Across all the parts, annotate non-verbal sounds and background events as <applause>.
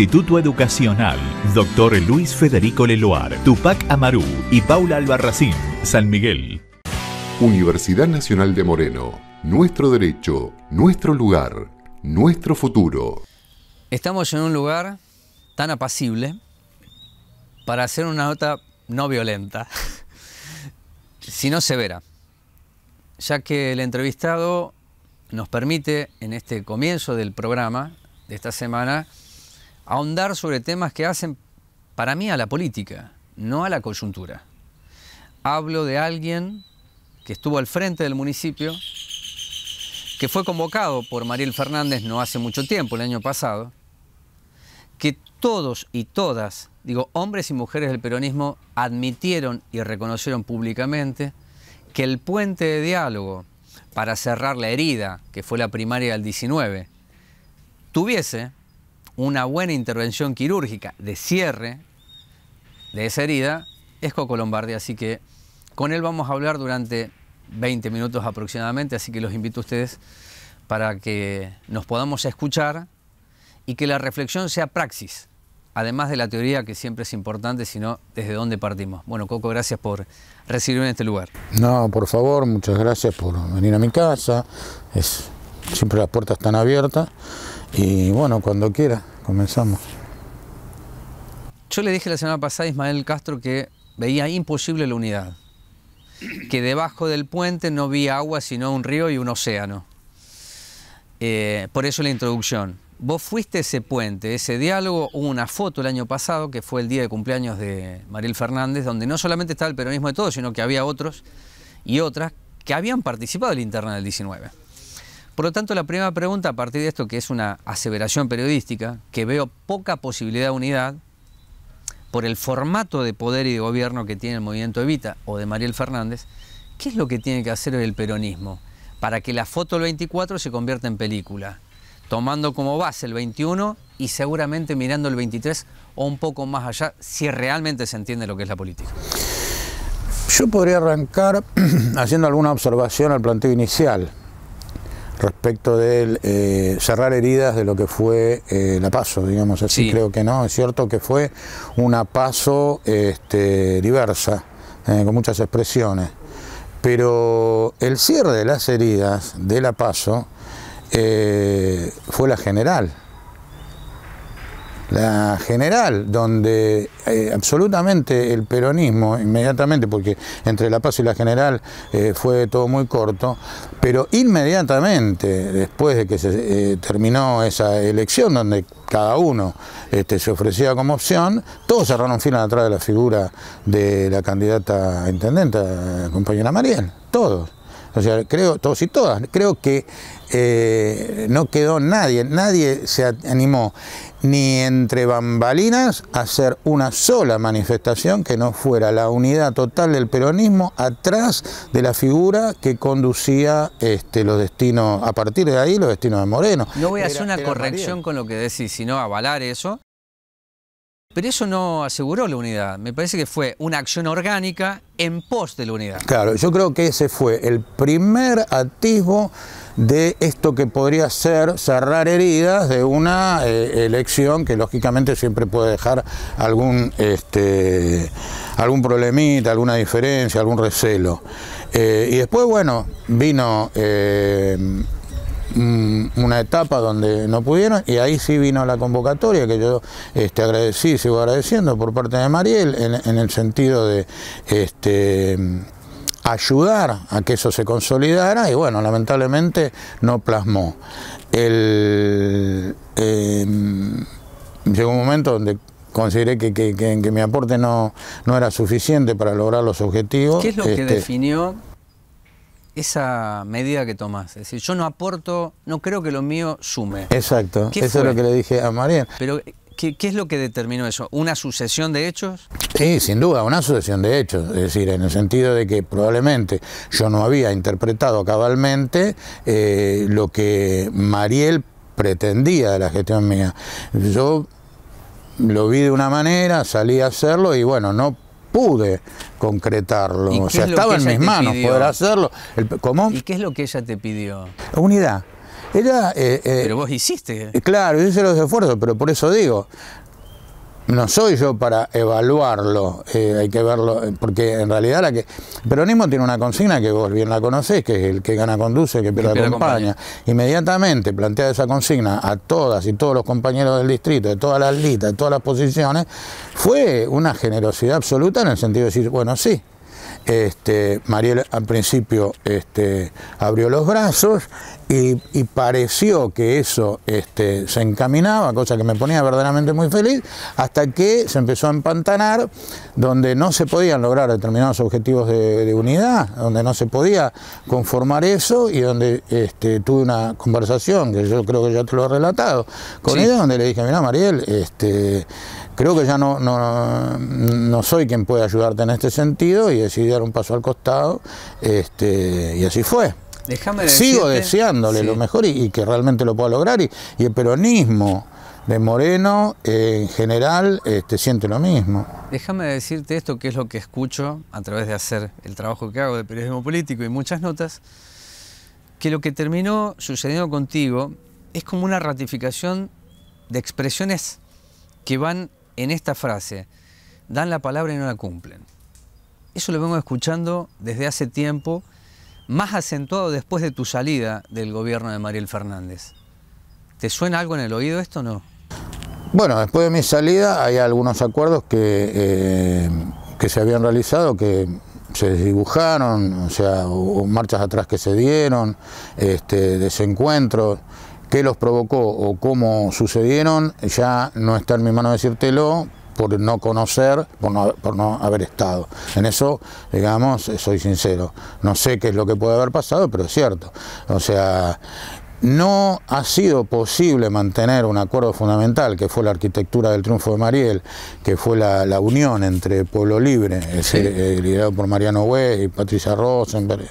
Instituto Educacional, Dr. Luis Federico Leloar, Tupac Amarú y Paula Albarracín, San Miguel. Universidad Nacional de Moreno, nuestro derecho, nuestro lugar, nuestro futuro. Estamos en un lugar tan apacible para hacer una nota no violenta, <laughs> sino severa, ya que el entrevistado nos permite en este comienzo del programa de esta semana ahondar sobre temas que hacen para mí a la política, no a la coyuntura. Hablo de alguien que estuvo al frente del municipio, que fue convocado por Mariel Fernández no hace mucho tiempo, el año pasado, que todos y todas, digo, hombres y mujeres del peronismo, admitieron y reconocieron públicamente que el puente de diálogo para cerrar la herida, que fue la primaria del 19, tuviese una buena intervención quirúrgica de cierre de esa herida es Coco Lombardi. así que con él vamos a hablar durante 20 minutos aproximadamente, así que los invito a ustedes para que nos podamos escuchar y que la reflexión sea praxis, además de la teoría que siempre es importante, sino desde dónde partimos. Bueno, Coco, gracias por recibirme en este lugar. No, por favor, muchas gracias por venir a mi casa. Es, siempre las puertas están abiertas y bueno, cuando quiera, comenzamos. Yo le dije la semana pasada a Ismael Castro que veía imposible la unidad, que debajo del puente no vi agua sino un río y un océano. Eh, por eso la introducción. Vos fuiste ese puente, ese diálogo, hubo una foto el año pasado, que fue el día de cumpleaños de Mariel Fernández, donde no solamente estaba el peronismo de todos, sino que había otros y otras que habían participado en la del 19. Por lo tanto, la primera pregunta, a partir de esto, que es una aseveración periodística, que veo poca posibilidad de unidad por el formato de poder y de gobierno que tiene el movimiento Evita o de Mariel Fernández, ¿qué es lo que tiene que hacer el peronismo para que la foto del 24 se convierta en película? Tomando como base el 21 y seguramente mirando el 23 o un poco más allá, si realmente se entiende lo que es la política. Yo podría arrancar <clears throat> haciendo alguna observación al planteo inicial respecto de eh, cerrar heridas de lo que fue eh, la paso, digamos así, creo que no, es cierto que fue una paso este, diversa, eh, con muchas expresiones, pero el cierre de las heridas de la paso fue la general, la general, donde eh, absolutamente el peronismo, inmediatamente, porque entre La Paz y la general eh, fue todo muy corto, pero inmediatamente después de que se eh, terminó esa elección, donde cada uno este, se ofrecía como opción, todos cerraron fila atrás de la figura de la candidata a intendente, compañera Mariel, todos. O sea, creo, todos y todas, creo que eh, no quedó nadie, nadie se animó ni entre bambalinas a hacer una sola manifestación que no fuera la unidad total del peronismo atrás de la figura que conducía este, los destinos, a partir de ahí los destinos de Moreno. No voy a hacer una corrección con lo que decís, sino avalar eso pero eso no aseguró la unidad. Me parece que fue una acción orgánica en pos de la unidad. Claro, yo creo que ese fue el primer atisbo de esto que podría ser cerrar heridas de una eh, elección que lógicamente siempre puede dejar algún, este, algún problemita, alguna diferencia, algún recelo. Eh, y después, bueno, vino... Eh, Mm, una etapa donde no pudieron y ahí sí vino la convocatoria que yo este, agradecí, sigo agradeciendo por parte de Mariel en, el sentido de este, ayudar a que eso se consolidara y bueno, lamentablemente no plasmó. Em, llegó un momento donde consideré que, mi aporte no, no, era suficiente para lograr los objetivos. ¿Qué es lo que este, definió esa medida que tomás. Es decir, yo no aporto, no creo que lo mío sume. Exacto, eso es lo que le dije a Mariel. Pero, ¿qué, es lo que determinó eso? ¿Una sucesión de hechos? Sí, sin duda, una sucesión de hechos. Es decir, en el sentido de que probablemente yo no había interpretado cabalmente eh, lo que Mariel pretendía de la gestión mía. Yo lo vi de una manera, salí a hacerlo y bueno, no pude concretarlo. O sea, estaba en mis manos poder hacerlo. ¿Y qué es lo que ella te pidió? Unidad. ella eh, eh, pero vos hiciste. Eh, claro, hice los esfuerzos, pero por eso digo, no soy yo para evaluarlo, eh, hay que verlo, eh, porque en realidad la que... peronismo tiene una consigna que vos bien la conocés, que es el que gana conduce, el que pierde acompaña. Inmediatamente plantea esa consigna a todas y todos los compañeros del distrito, de todas las listas, de todas las posiciones, fue una generosidad absoluta en el sentido de decir, bueno, sí, este, Mariel al principio este, abrió los brazos y, pareció que eso este, se encaminaba, cosa que me ponía verdaderamente muy feliz, hasta que se empezó a empantanar, donde no se podían lograr determinados objetivos de, unidad, donde no se podía conformar eso y donde este, tuve una conversación, que yo creo que ya te lo he relatado, con ella, donde le dije, mira Mariel, este, creo que ya no, no, soy quien puede ayudarte en este sentido y decidí dar un paso al costado este, y así fue. Sigo deseándole lo mejor y, que realmente lo pueda lograr y, el peronismo de Moreno en general este, siente lo mismo. Déjame decirte esto que es lo que escucho a través de hacer el trabajo que hago de periodismo político y muchas notas, que lo que terminó sucediendo contigo es como una ratificación de expresiones que van en esta frase, dan la palabra y no la cumplen. Eso lo vengo escuchando desde hace tiempo, más acentuado después de tu salida del gobierno de Mariel Fernández. ¿Te suena algo en el oído esto o no? Bueno, después de mi salida hay algunos acuerdos que, eh, que se habían realizado que se dibujaron, o sea, marchas atrás que se dieron, este, desencuentros. ¿Qué los provocó o cómo sucedieron? Ya no está en mi mano decírtelo por no conocer, por no, haber estado. En eso, digamos, soy sincero. No sé qué es lo que puede haber pasado, pero es cierto. O sea, no ha sido posible mantener un acuerdo fundamental, que fue la arquitectura del triunfo de Mariel, que fue la, unión entre Pueblo Libre, eh, liderado por Mariano Güey y Patricia Rosenberg,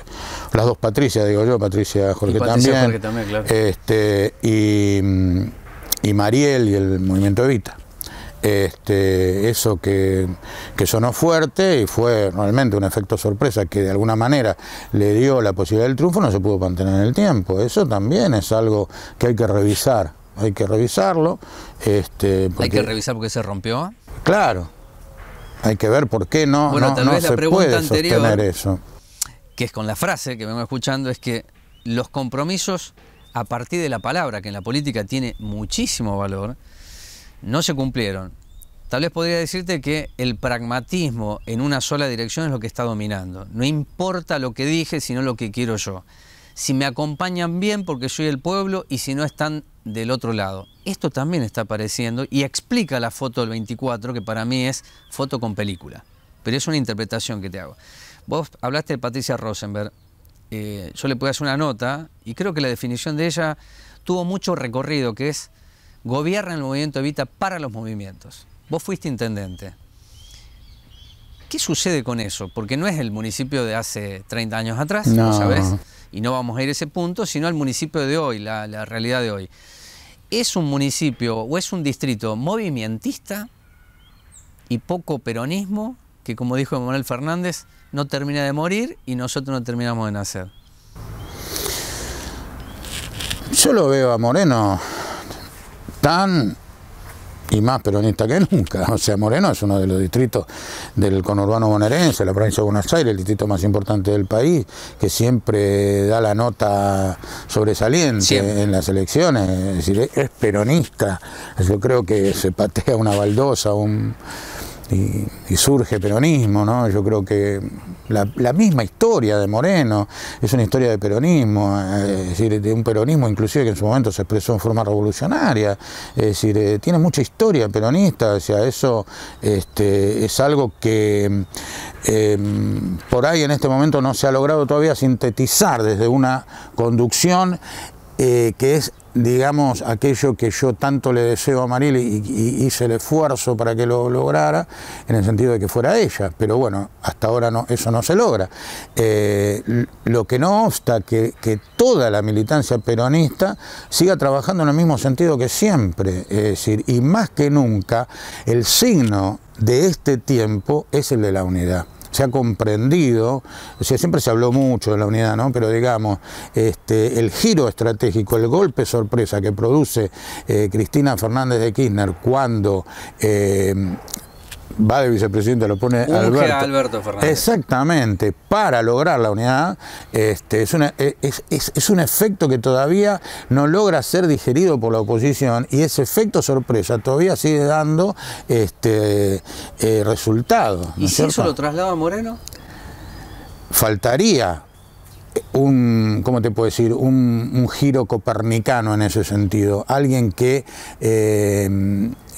las dos Patricias, digo yo, Patricia Jorge también, este, y Mariel y el movimiento Evita este, eso que, sonó fuerte y fue realmente un efecto sorpresa que de alguna manera le dio la posibilidad del triunfo, no se pudo mantener en el tiempo. Eso también es algo que hay que revisar, hay que revisarlo. Este, hay que revisar porque se rompió. Claro, hay que ver por qué no, bueno, no, se la pregunta anterior, eso. Que es con la frase que vengo escuchando, es que los compromisos a partir de la palabra, que en la política tiene muchísimo valor, no se cumplieron. Tal vez podría decirte que el pragmatismo en una sola dirección es lo que está dominando. No importa lo que dije, sino lo que quiero yo. Si me acompañan bien porque soy el pueblo y si no están del otro lado. Esto también está apareciendo y explica la foto del 24, que para mí es foto con película. Pero es una interpretación que te hago. Vos hablaste de Patricia Rosenberg. Eh, yo le pude hacer una nota y creo que la definición de ella tuvo mucho recorrido, que es gobierna el movimiento Evita para los movimientos. Vos fuiste intendente. ¿Qué sucede con eso? Porque no es el municipio de hace 30 años atrás, Y no vamos a ir a ese punto, sino al municipio de hoy, la, realidad de hoy. ¿Es un municipio o es un distrito movimentista y poco peronismo que como dijo Manuel Fernández, no termina de morir y nosotros no terminamos de nacer. Yo lo veo a Moreno tan y más peronista que nunca. <laughs> O sea, Moreno es uno de los distritos del conurbano bonaerense, la provincia de Buenos Aires, el distrito más importante del país, que siempre da la nota sobresaliente en las elecciones. Es decir, es peronista. Yo creo que se patea una baldosa, un y, surge peronismo, ¿no? Yo creo que la, misma historia de Moreno es una historia de peronismo, eh, es decir, de un peronismo inclusive que en su momento se expresó en forma revolucionaria, es decir, eh, tiene mucha historia peronista, o sea, eso este, es algo que em, por ahí en este momento no se ha logrado todavía sintetizar desde una conducción eh, que es, digamos, aquello que yo tanto le deseo a Maril y, hice el esfuerzo para que lo lograra, en el sentido de que fuera ella, pero bueno, hasta ahora no, eso no se logra. Eh, lo que no obsta que, que, toda la militancia peronista siga trabajando en el mismo sentido que siempre, es decir, y más que nunca, el signo de este tiempo es el de la unidad se ha comprendido, o sea, siempre se habló mucho de la unidad, ¿no? pero digamos, este, el giro estratégico, el golpe sorpresa que produce eh, Cristina Fernández de Kirchner cuando eh, va de vicepresidente, lo pone Alberto. Alberto Fernández. Exactamente, para lograr la unidad, este, e, es, un efecto que todavía no logra ser digerido por la oposición y ese efecto sorpresa todavía sigue dando este, eh, resultados. ¿Y si eso lo traslada Moreno? Faltaría, un, ¿cómo te puedo decir? Un, giro copernicano en ese sentido. Alguien que eh,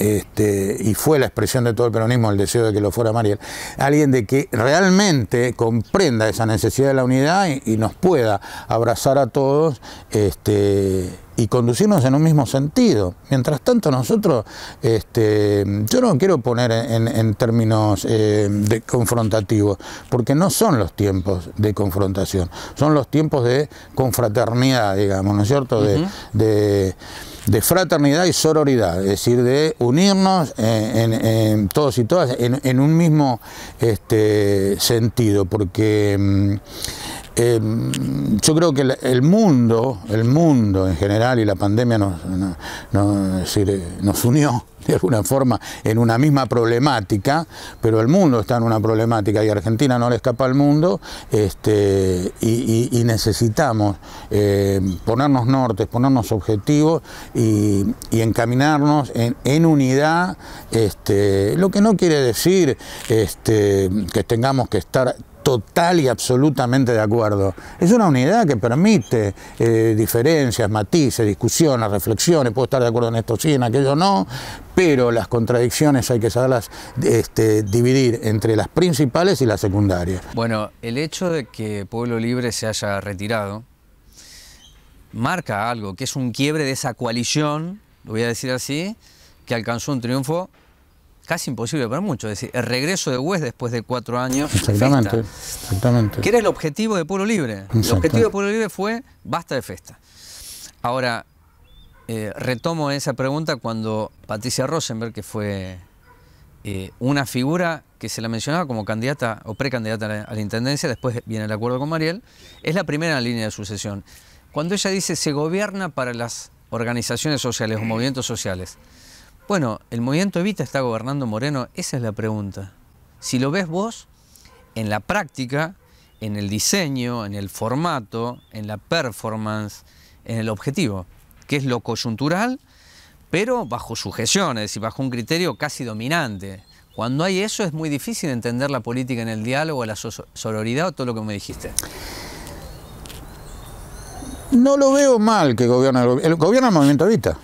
este, y fue la expresión de todo el peronismo el deseo de que lo fuera Mariel, alguien de que realmente comprenda esa necesidad de la unidad y, nos pueda abrazar a todos este, y conducirnos en un mismo sentido. Mientras tanto nosotros, este, yo no quiero poner en, términos eh, de confrontativos, porque no son los tiempos de confrontación, son los tiempos de confraternidad, digamos, ¿no es cierto? de, fraternidad y sororidad, es decir, de unirnos eh, en, todos y todas en, un mismo este, sentido, porque mm, Em, yo creo que el mundo, el mundo en general y la pandemia nos, eh, unió <laughs> de alguna forma en una misma problemática, pero el mundo está en una problemática y Argentina no le escapa al mundo este, y, necesitamos em, ponernos nortes, ponernos objetivos y, encaminarnos en, unidad, este, lo que no quiere decir este, que tengamos que estar total y absolutamente de acuerdo. Es una unidad que permite eh, diferencias, matices, discusiones, reflexiones, puedo estar de acuerdo en esto sí, en aquello no, pero las contradicciones hay que saberlas este, dividir entre las principales y las secundarias. Bueno, el hecho de que Pueblo Libre se haya retirado marca algo, que es un quiebre de esa coalición, lo voy a decir así, que alcanzó un triunfo casi imposible para mucho, Es decir, el regreso de West después de cuatro años. Exactamente, Que era el objetivo de Pueblo Libre. El objetivo de Pueblo Libre fue basta de festa. Ahora, eh, retomo esa pregunta cuando Patricia Rosenberg, que fue eh, una figura que se la mencionaba como candidata o precandidata a la, intendencia, después viene el acuerdo con Mariel, es la primera línea de sucesión. Cuando ella dice se gobierna para las organizaciones sociales o movimientos sociales, bueno, ¿el movimiento Evita está gobernando Moreno? Esa es la pregunta. Si lo ves vos, en la práctica, en el diseño, en el formato, en la performance, en el objetivo, que es lo coyuntural, pero bajo sujeción, es decir, bajo un criterio casi dominante. Cuando hay eso es muy difícil entender la política en el diálogo, la sororidad o todo lo que me dijiste. No lo veo mal que gobierna el, gobierno gobierna el movimiento Evita.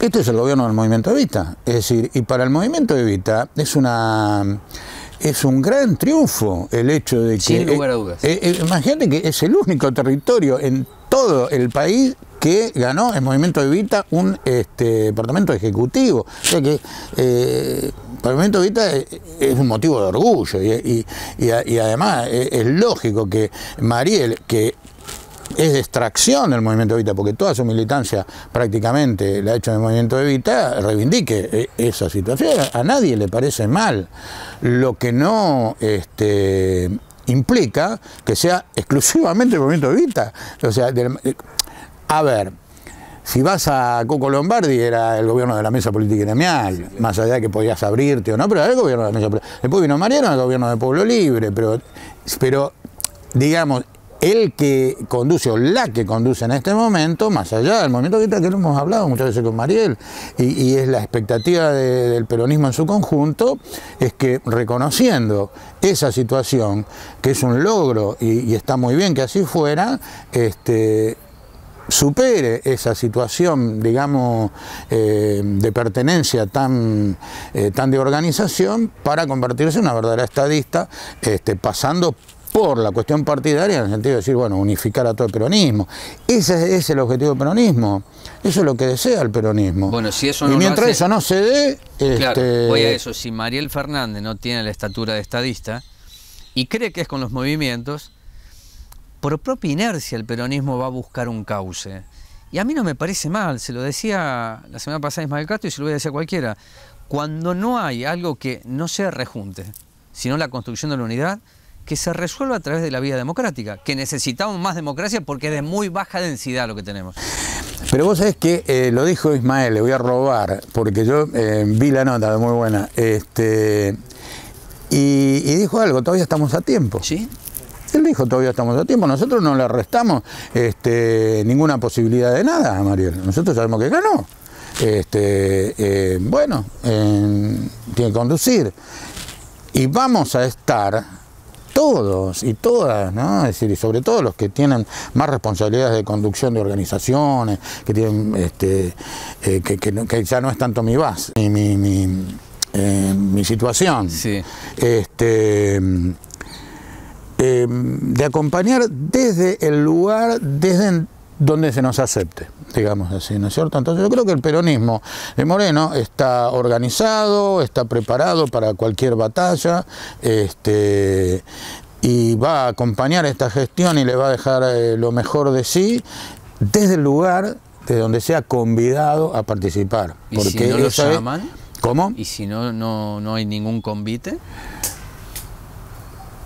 Este es el gobierno del movimiento Evita. Es decir, y para el movimiento Evita es una es un gran triunfo el hecho de que. Sin lugar a dudas. Eh, eh, imagínate que es el único territorio en todo el país que ganó el movimiento Evita un este, departamento ejecutivo. O sea que eh, el movimiento Evita eh, es, un motivo de orgullo y, además es lógico que Mariel, que es extracción del movimiento Evita, porque toda su militancia prácticamente la ha hecho el movimiento Evita, reivindique eh, esa situación. A nadie le parece mal. Lo que no este, implica que sea exclusivamente el movimiento Evita. O sea, eh, a ver. Si vas a Coco Lombardi era el gobierno de la mesa política más allá de que podías abrirte o no, pero era el gobierno de la mesa política. Después vino Mariano, el gobierno de Pueblo Libre, pero, pero digamos, el que conduce o la que conduce en este momento, más allá del movimiento que lo hemos hablado muchas veces con Mariel, y, es la expectativa del peronismo en su conjunto, es que reconociendo esa situación, que es un logro y, está muy bien que así fuera, este, supere esa situación, digamos, eh, de pertenencia tan, eh, tan de organización para convertirse en una verdadera estadista, este, pasando por la cuestión partidaria, en el sentido de decir, bueno, unificar a todo el peronismo. Ese es el objetivo del peronismo. Eso es lo que desea el peronismo. Bueno, si eso y mientras eso no se dé... Claro, este, voy a eso. Si Mariel Fernández no tiene la estatura de estadista y cree que es con los movimientos, por propia inercia el peronismo va a buscar un cauce. Y a mí no me parece mal, se lo decía la semana pasada Ismael Castro y se lo voy a decir a cualquiera. Cuando no hay algo que no sea rejunte, sino la construcción de la unidad, que se resuelva a través de la vía democrática, que necesitamos más democracia porque es de muy baja densidad lo que tenemos. Pero vos sabés que eh, lo dijo Ismael, le voy a robar, porque yo eh, vi la nota muy buena, este, y, dijo algo, todavía estamos a tiempo. Sí. Él dijo, todavía estamos a tiempo, nosotros no le restamos este, ninguna posibilidad de nada a Mariel, nosotros sabemos que ganó. Este, eh, bueno, tiene que conducir. Y vamos a estar todos y todas, ¿no? Es decir, y sobre todo los que tienen más responsabilidades de conducción de organizaciones, que tienen, este, eh, que, ya no es tanto mi base, mi, mi, eh, situación. Este, eh, de acompañar desde el lugar, desde donde se nos acepte digamos así, ¿no es cierto? Entonces yo creo que el peronismo de Moreno está organizado, está preparado para cualquier batalla, este, y va a acompañar esta gestión y le va a dejar eh, lo mejor de sí desde el lugar de donde sea convidado a participar. porque si no lo llaman? ¿Cómo? ¿Y si no, no, no hay ningún convite?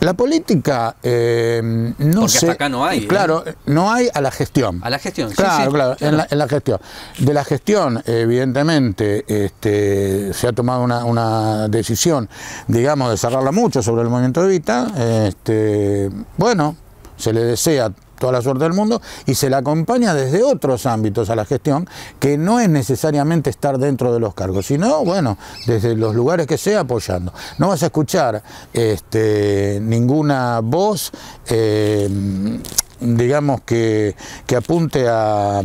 La política eh, no Porque no hay. ¿eh? Claro, eh, no hay a la gestión. A la gestión, sí. Claro, claro, En, la, gestión. De la gestión, evidentemente, este, se ha tomado una, decisión, digamos, de cerrarla mucho sobre el movimiento de Vita. Este, bueno, se le desea toda la suerte del mundo, y se le acompaña desde otros ámbitos a la gestión, que no es necesariamente estar dentro de los cargos, sino, bueno, desde los lugares que sea apoyando. No vas a escuchar este, ninguna voz, eh, digamos, que, que apunte a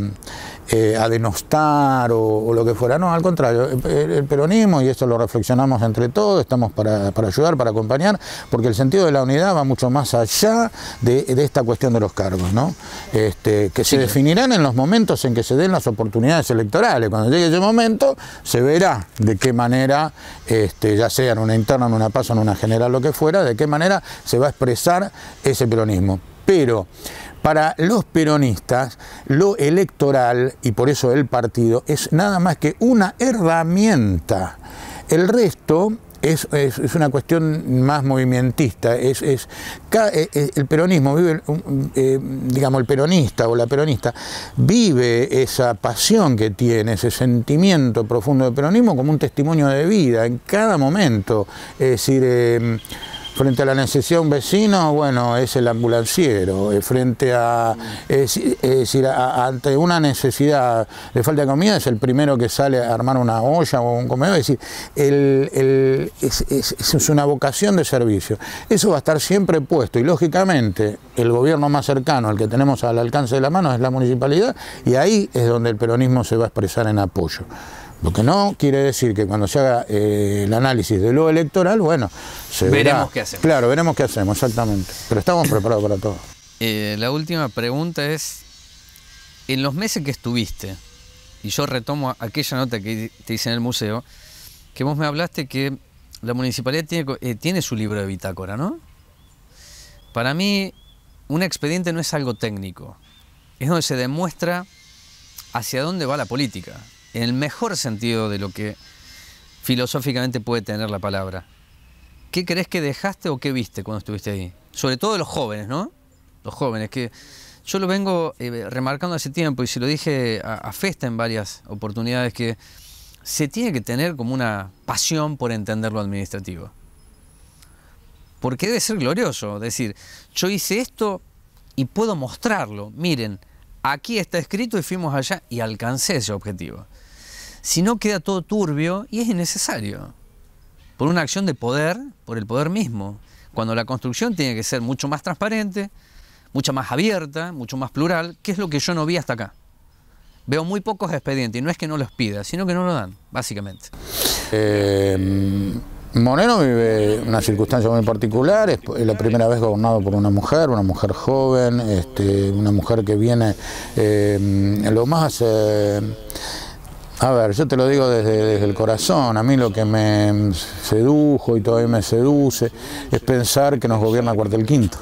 eh, a denostar o, lo que fuera. No, al contrario, el, peronismo, y esto lo reflexionamos entre todos, estamos para, ayudar, para acompañar, porque el sentido de la unidad va mucho más allá de, esta cuestión de los cargos, ¿no? Este, que se definirán en los momentos en que se den las oportunidades electorales. Cuando llegue ese momento, se verá de qué manera, este, ya sea en una interna, en una paso, en una general, lo que fuera, de qué manera se va a expresar ese peronismo. Pero para los peronistas, lo electoral, y por eso el partido, es nada más que una herramienta. El resto es, una cuestión más movimentista. Es, es eh, eh, el peronismo vive, eh, digamos, el peronista o la peronista vive esa pasión que tiene, ese sentimiento profundo del peronismo como un testimonio de vida en cada momento. Es decir, em, Frente a la necesidad de un vecino, bueno, es el ambulanciero. Eh, frente a, es, decir, ante una necesidad de falta de comida, es el primero que sale a armar una olla o un comedor. Es decir, es, es una vocación de servicio. Eso va a estar siempre puesto y lógicamente el gobierno más cercano, el que tenemos al alcance de la mano, es la municipalidad y ahí es donde el peronismo se va a expresar en apoyo. Lo que no quiere decir que cuando se haga eh, el análisis de lo electoral, bueno, se veremos qué hacemos. Claro, veremos qué hacemos, exactamente. Pero estamos <coughs> preparados para todo. Eh, la última pregunta es, en los meses que estuviste, y yo retomo aquella nota que te hice en el museo, que vos me hablaste que la municipalidad tiene eh, su libro de bitácora, ¿no? Para mí, un expediente no es algo técnico, es donde se demuestra hacia dónde va la política en el mejor sentido de lo que filosóficamente puede tener la palabra. ¿Qué crees que dejaste o qué viste cuando estuviste ahí? Sobre todo los jóvenes, ¿no? Los jóvenes, que yo lo vengo eh, remarcando hace tiempo y se lo dije a, a Festa en varias oportunidades, que se tiene que tener como una pasión por entender lo administrativo. Porque debe ser glorioso, decir, yo hice esto y puedo mostrarlo, miren, aquí está escrito y fuimos allá y alcancé ese objetivo. Si no queda todo turbio y es innecesario, por una acción de poder, por el poder mismo, cuando la construcción tiene que ser mucho más transparente, mucho más abierta, mucho más plural, que es lo que yo no vi hasta acá. Veo muy pocos expedientes y no es que no los pida, sino que no lo dan, básicamente. Eh, Moreno vive una circunstancia muy particular, es la primera vez gobernado por una mujer, una mujer joven, este, una mujer que viene eh, lo más... Eh, a ver, yo te lo digo desde, el corazón, a mí lo que me sedujo y todavía me seduce es pensar que nos gobierna cuartel quinto.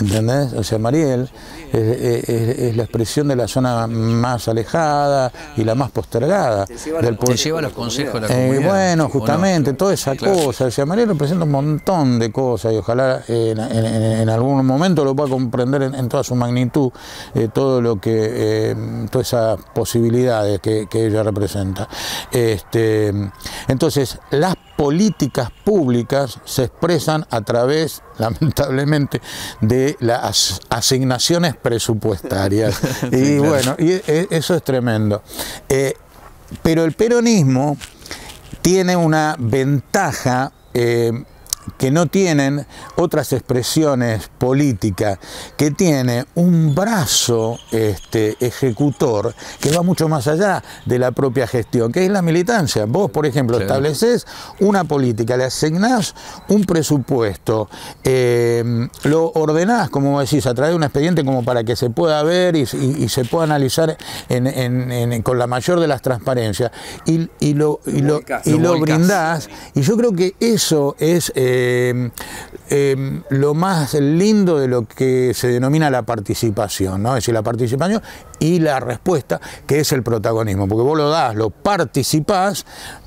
¿entendés? O sea, Mariel es, la expresión de la zona más alejada y la más postergada. del te lleva los consejos de la eh, comunidad. bueno, justamente, toda esa cosa. O sea, Mariel representa un montón de cosas y ojalá eh, en, algún momento lo pueda comprender en, toda su magnitud eh, todo lo que, todas esas posibilidades que, que, ella representa. Este, entonces, las políticas públicas se expresan a través, <laughs> lamentablemente, de las asignaciones presupuestarias. <laughs> y bueno, e, eso es tremendo. Eh, pero el peronismo tiene una ventaja eh, que no tienen otras expresiones políticas, que tiene un brazo este, ejecutor que va mucho más allá de la propia gestión, que es la militancia. Vos, por ejemplo, estableces una política, le asignás un presupuesto, eh, lo ordenás, como decís, a través de un expediente como para que se pueda ver y, se pueda analizar con la mayor de las transparencias, y, lo, lo, lo, brindás. Y yo creo que eso es... Eh, Em, em, lo más lindo de lo que se denomina la participación, ¿no? es decir, la participación y la respuesta, que es el protagonismo, porque vos lo das, lo participás,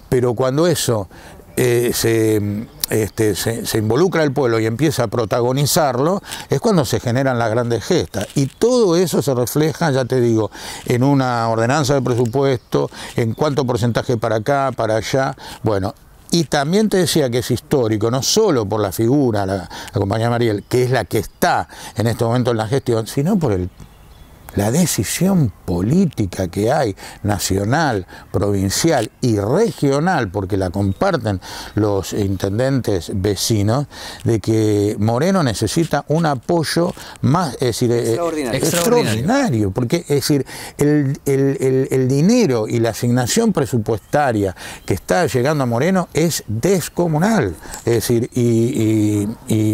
pero cuando eso eh, este, se, involucra el pueblo y empieza a protagonizarlo, es cuando se generan las grandes gestas. Y todo eso se refleja, ya te digo, en una ordenanza de presupuesto, en cuánto porcentaje para acá, para allá. Bueno, y también te decía que es histórico, no solo por la figura, la, la compañía Mariel, que es la que está en este momento en la gestión, sino por el la decisión política que hay, nacional, provincial y regional, porque la comparten los intendentes vecinos, de que Moreno necesita un apoyo más, es decir, eh, extraordinario, porque es decir, el, dinero y la asignación presupuestaria que está llegando a Moreno es descomunal, es decir, y,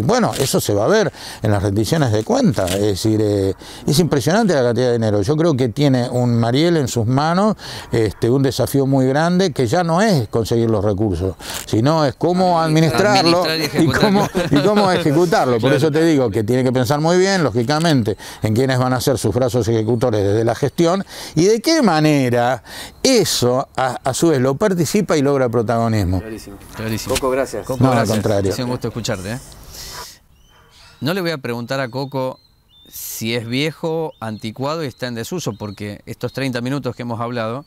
bueno, eso se va a ver en las rendiciones de cuentas, es decir, eh, es impresionante la de Yo creo que tiene un Mariel en sus manos este, un desafío muy grande que ya no es conseguir los recursos, sino es cómo administrarlo y, cómo, <laughs> ejecutarlo. Por eso te digo que tiene que pensar muy bien, lógicamente, en quiénes van a ser sus brazos ejecutores desde la gestión y de qué manera eso a, su vez lo participa y logra protagonismo. Clarísimo. Clarísimo. Coco, gracias. no, al contrario. un gusto escucharte. ¿eh? No le voy a preguntar a Coco si es viejo, anticuado y está en desuso, porque estos 30 minutos que hemos hablado,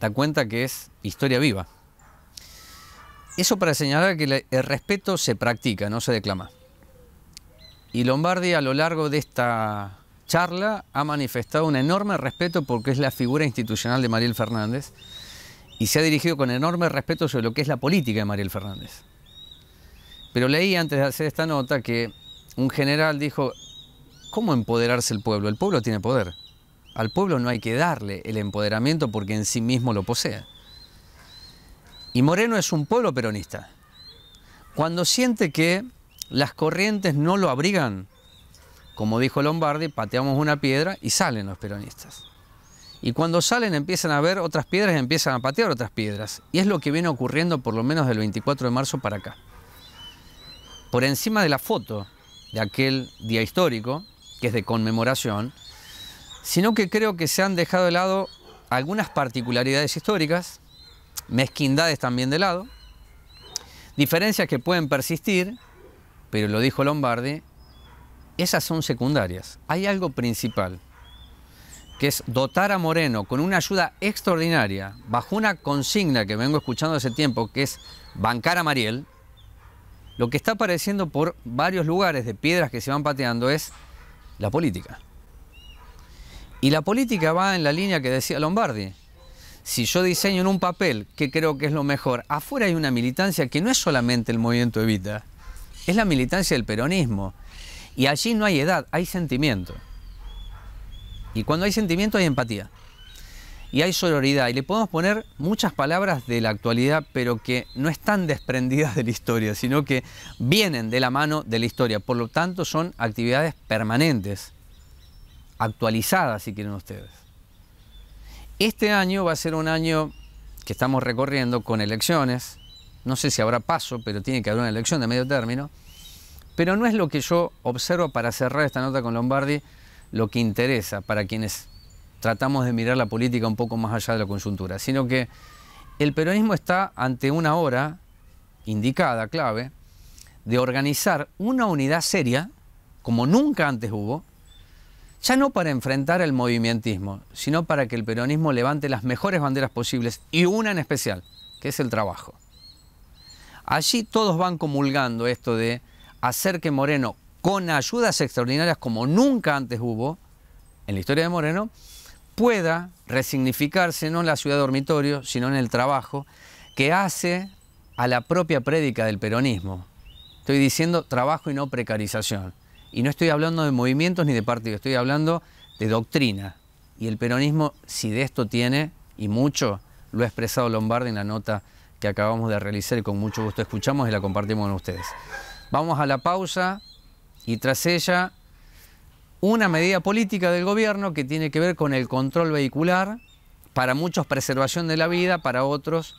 da cuenta que es historia viva. Eso para señalar que el respeto se practica, no se declama. Y Lombardi a lo largo de esta charla ha manifestado un enorme respeto porque es la figura institucional de Mariel Fernández y se ha dirigido con enorme respeto sobre lo que es la política de Mariel Fernández. Pero leí antes de hacer esta nota que un general dijo, ¿Cómo empoderarse el pueblo? El pueblo tiene poder. Al pueblo no hay que darle el empoderamiento porque en sí mismo lo posee. Y Moreno es un pueblo peronista. Cuando siente que las corrientes no lo abrigan, como dijo Lombardi, pateamos una piedra y salen los peronistas. Y cuando salen empiezan a ver otras piedras y empiezan a patear otras piedras. Y es lo que viene ocurriendo por lo menos del 24 de marzo para acá. Por encima de la foto de aquel día histórico, que es de conmemoración, sino que creo que se han dejado de lado algunas particularidades históricas, mezquindades también de lado, diferencias que pueden persistir, pero lo dijo Lombardi, esas son secundarias. Hay algo principal, que es dotar a Moreno con una ayuda extraordinaria, bajo una consigna que vengo escuchando hace tiempo, que es bancar a Mariel, lo que está apareciendo por varios lugares de piedras que se van pateando es la política. Y la política va en la línea que decía Lombardi. Si yo diseño en un papel que creo que es lo mejor, afuera hay una militancia que no es solamente el movimiento Evita, es la militancia del peronismo. Y allí no hay edad, hay sentimiento. Y cuando hay sentimiento hay empatía y hay sororidad. Y le podemos poner muchas palabras de la actualidad, pero que no están desprendidas de la historia, sino que vienen de la mano de la historia. Por lo tanto, son actividades permanentes, actualizadas, si quieren ustedes. Este año va a ser un año que estamos recorriendo con elecciones. No sé si habrá paso, pero tiene que haber una elección de medio término. Pero no es lo que yo observo para cerrar esta nota con Lombardi lo que interesa para quienes tratamos de mirar la política un poco más allá de la coyuntura, sino que el peronismo está ante una hora indicada, clave, de organizar una unidad seria, como nunca antes hubo, ya no para enfrentar el movimentismo, sino para que el peronismo levante las mejores banderas posibles y una en especial, que es el trabajo. Allí todos van comulgando esto de hacer que Moreno, con ayudas extraordinarias como nunca antes hubo en la historia de Moreno, pueda resignificarse no en la ciudad dormitorio, sino en el trabajo, que hace a la propia prédica del peronismo. Estoy diciendo trabajo y no precarización. Y no estoy hablando de movimientos ni de partidos, estoy hablando de doctrina. Y el peronismo, si de esto tiene, y mucho, lo ha expresado Lombardi en la nota que acabamos de realizar y con mucho gusto escuchamos y la compartimos con ustedes. Vamos a la pausa y tras ella una medida política del gobierno que tiene que ver con el control vehicular, para muchos preservación de la vida, para otros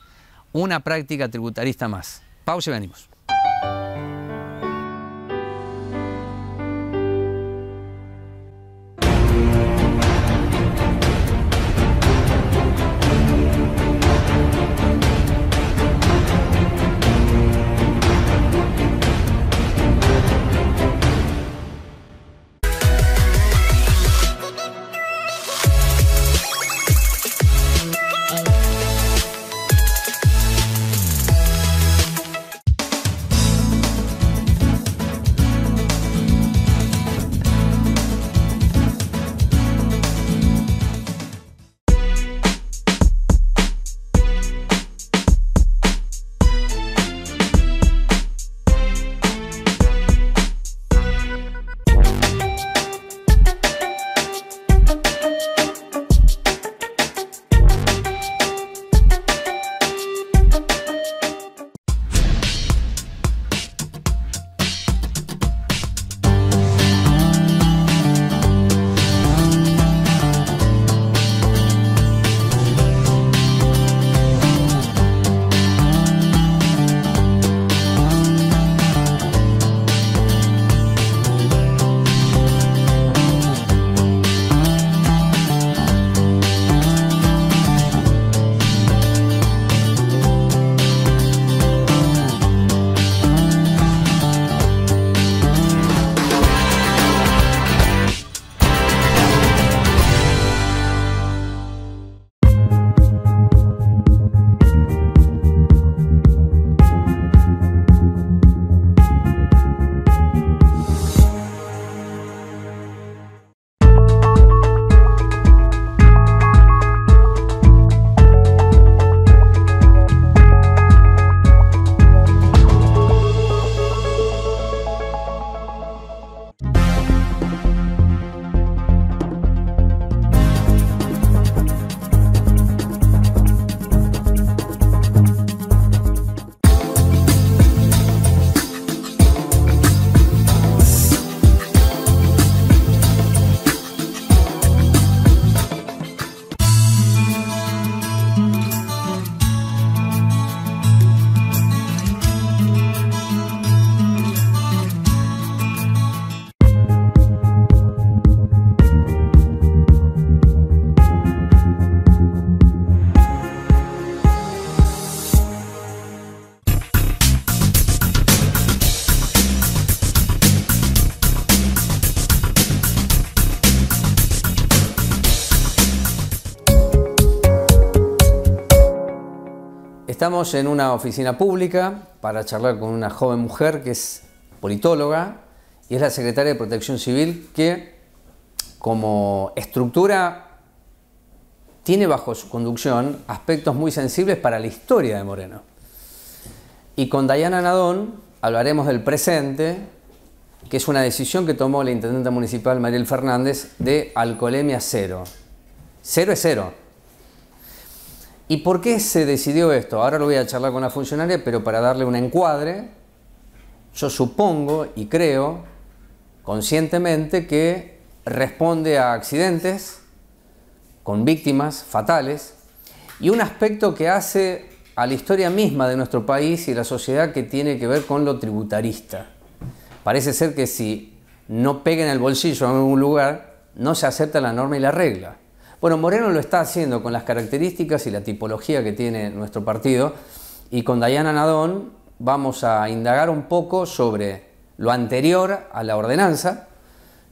una práctica tributarista más. Pausa y venimos. en una oficina pública para charlar con una joven mujer que es politóloga y es la secretaria de Protección Civil que como estructura tiene bajo su conducción aspectos muy sensibles para la historia de Moreno. Y con Dayana Nadón hablaremos del presente, que es una decisión que tomó la intendente municipal Mariel Fernández de alcoholemia cero. Cero es cero. ¿Y por qué se decidió esto? Ahora lo voy a charlar con la funcionaria, pero para darle un encuadre, yo supongo y creo conscientemente que responde a accidentes con víctimas fatales y un aspecto que hace a la historia misma de nuestro país y la sociedad que tiene que ver con lo tributarista. Parece ser que si no peguen el bolsillo en algún lugar, no se acepta la norma y la regla. Bueno, Moreno lo está haciendo con las características y la tipología que tiene nuestro partido y con Dayana Nadón vamos a indagar un poco sobre lo anterior a la ordenanza,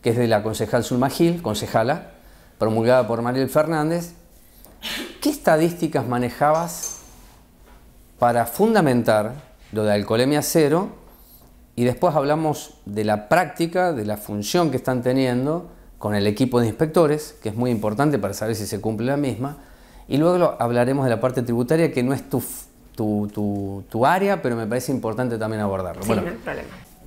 que es de la concejal Zulmagil, concejala, promulgada por Mariel Fernández. ¿Qué estadísticas manejabas para fundamentar lo de alcoholemia cero? Y después hablamos de la práctica, de la función que están teniendo con el equipo de inspectores, que es muy importante para saber si se cumple la misma, y luego hablaremos de la parte tributaria, que no es tu, tu, tu, área, pero me parece importante también abordarlo.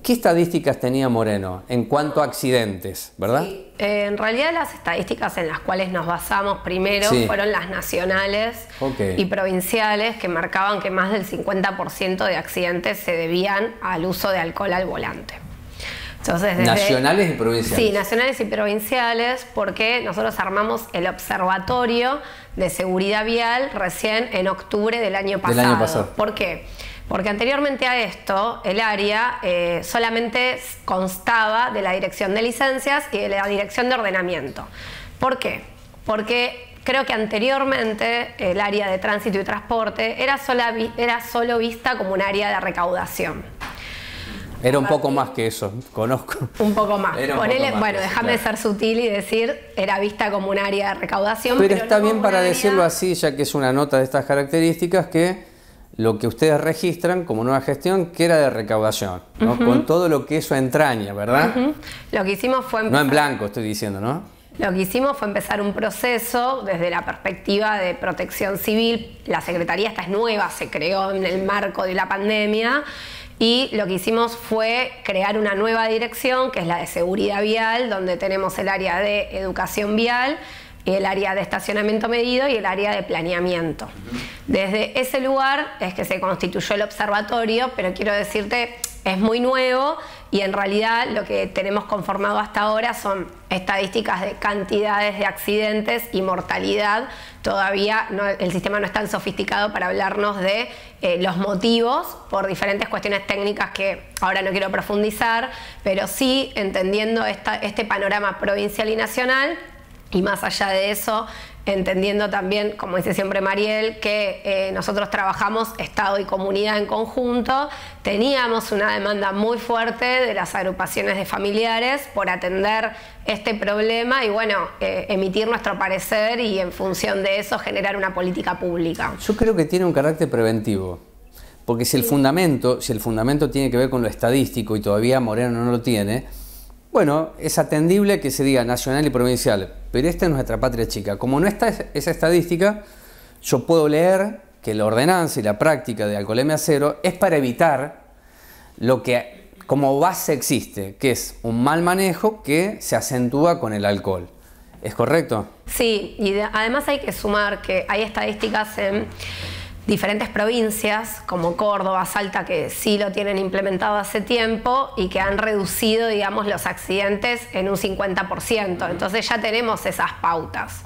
¿Qué estadísticas tenía Moreno en cuanto a accidentes, verdad? Eh, en realidad las estadísticas en las cuales nos basamos primero fueron las nacionales y provinciales que marcaban que más del 50% de accidentes se debían al uso de alcohol al volante nacionales y provinciales. Sí, nacionales y provinciales, porque nosotros armamos el Observatorio de Seguridad Vial recién en octubre del año pasado. ¿Por qué? Porque anteriormente a esto, el área eh, solamente constaba de la dirección de licencias y de la dirección de ordenamiento. ¿Por qué? Porque creo que anteriormente el área de tránsito y transporte era solo vista como un área de recaudación. Era un poco más que eso, conozco. Un poco más. bueno, déjame ser sutil y decir, era vista como un área de recaudación. Pero, está bien para decirlo así, ya que es una nota de estas características, que lo que ustedes registran como nueva gestión, que era de recaudación, con todo lo que eso entraña, ¿verdad? Lo que hicimos fue... No en blanco estoy diciendo, ¿no? Lo que hicimos fue empezar un proceso desde la perspectiva de protección civil. La Secretaría esta es nueva, se creó en el marco de la pandemia y lo que hicimos fue crear una nueva dirección, que es la de seguridad vial, donde tenemos el área de educación vial, el área de estacionamiento medido y el área de planeamiento. Desde ese lugar es que se constituyó el observatorio, pero quiero decirte, es muy nuevo y en realidad lo que tenemos conformado hasta ahora son estadísticas de cantidades de accidentes y mortalidad. Todavía el sistema no es tan sofisticado para hablarnos de eh, los motivos por diferentes cuestiones técnicas que ahora no quiero profundizar, pero sí entendiendo esta, este panorama provincial y nacional. Y más allá de eso, entendiendo también, como dice siempre Mariel, que eh, nosotros trabajamos Estado y comunidad en conjunto, teníamos una demanda muy fuerte de las agrupaciones de familiares por atender este problema y bueno, eh, emitir nuestro parecer y en función de eso generar una política pública. Yo creo que tiene un carácter preventivo. Porque si el fundamento, si el fundamento tiene que ver con lo estadístico y todavía Moreno no lo tiene, bueno, es atendible que se diga nacional y provincial, pero esta es nuestra patria chica. Como no está esa estadística, yo puedo leer que la ordenanza y la práctica de alcoholemia cero es para evitar lo que como base existe, que es un mal manejo que se acentúa con el alcohol. ¿Es correcto? Sí, y además hay que sumar que hay estadísticas en diferentes provincias como Córdoba, Salta, que sí lo tienen implementado hace tiempo y que han reducido, digamos, los accidentes en un 50%. Entonces ya tenemos esas pautas.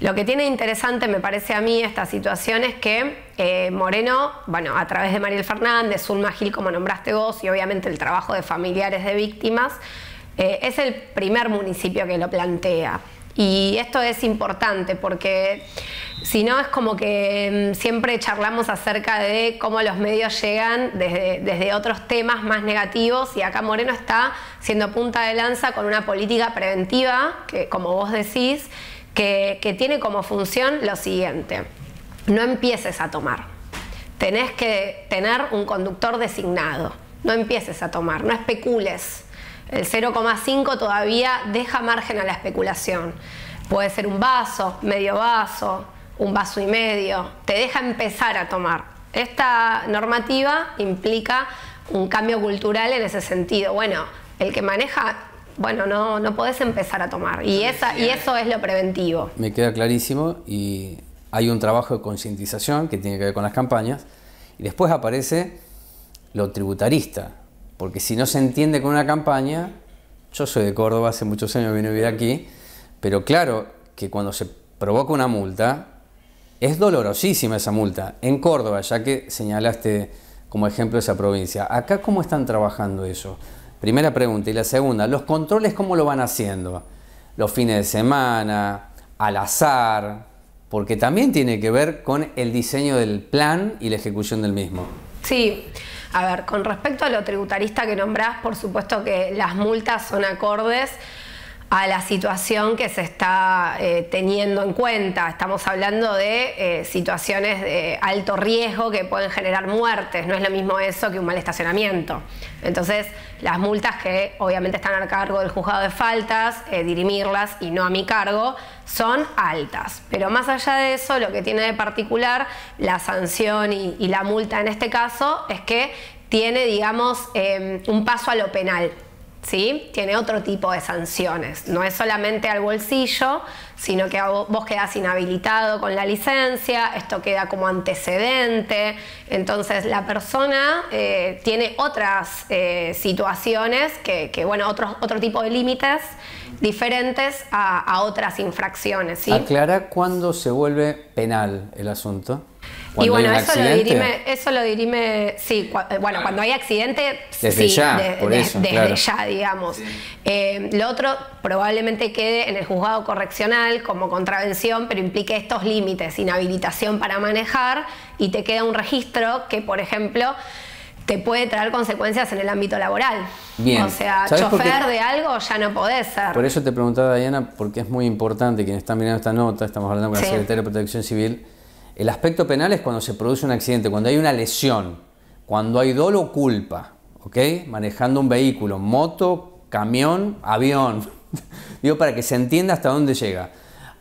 Lo que tiene interesante, me parece a mí, esta situación es que eh, Moreno, bueno, a través de Mariel Fernández, Zulma Gil, como nombraste vos, y obviamente el trabajo de familiares de víctimas, eh, es el primer municipio que lo plantea. Y esto es importante porque si no es como que mm, siempre charlamos acerca de cómo los medios llegan desde, otros temas más negativos y acá Moreno está siendo punta de lanza con una política preventiva, que como vos decís, que, que tiene como función lo siguiente, no empieces a tomar, tenés que tener un conductor designado, no empieces a tomar, no especules el 0,5 todavía deja margen a la especulación. Puede ser un vaso, medio vaso, un vaso y medio. Te deja empezar a tomar. Esta normativa implica un cambio cultural en ese sentido. Bueno, el que maneja, bueno, no, no podés empezar a tomar. Y, y eso es lo preventivo. Me queda clarísimo y hay un trabajo de concientización que tiene que ver con las campañas. Y después aparece lo tributarista, porque si no se entiende con una campaña, yo soy de Córdoba, hace muchos años vine a vivir aquí, pero claro que cuando se provoca una multa, es dolorosísima esa multa. En Córdoba, ya que señalaste como ejemplo esa provincia, ¿acá cómo están trabajando eso? Primera pregunta. Y la segunda, ¿los controles cómo lo van haciendo? Los fines de semana, al azar, porque también tiene que ver con el diseño del plan y la ejecución del mismo. Sí. A ver, con respecto a lo tributarista que nombrás, por supuesto que las multas son acordes a la situación que se está eh, teniendo en cuenta. Estamos hablando de eh, situaciones de alto riesgo que pueden generar muertes, no es lo mismo eso que un mal estacionamiento. Entonces, las multas que obviamente están a cargo del juzgado de faltas, eh, dirimirlas y no a mi cargo, son altas. Pero más allá de eso, lo que tiene de particular la sanción y, la multa en este caso es que tiene, digamos, eh, un paso a lo penal. ¿sí? Tiene otro tipo de sanciones. No es solamente al bolsillo, sino que vos quedás inhabilitado con la licencia, esto queda como antecedente. Entonces la persona eh, tiene otras eh, situaciones, que, bueno, otro tipo de límites diferentes a, otras infracciones. ¿sí? Aclara cuándo se vuelve penal el asunto y bueno, eso, lo dirime, eso lo dirime, sí, eh, bueno, cuando hay accidente, desde ya, por eso, desde ya, digamos. Eh, lo otro probablemente quede en el juzgado correccional como contravención, pero implique estos límites, inhabilitación para manejar, y te queda un registro que, por ejemplo, te puede traer consecuencias en el ámbito laboral. O sea, chofer de algo ya no podés ser. Por eso te preguntaba, Diana, porque es muy importante, quienes están mirando esta nota, estamos hablando con la Secretaría de Protección Civil, el aspecto penal es cuando se produce un accidente, cuando hay una lesión, cuando hay dolo o culpa, ¿ok? Manejando un vehículo, moto, camión, avión. <laughs> Digo, para que se entienda hasta dónde llega.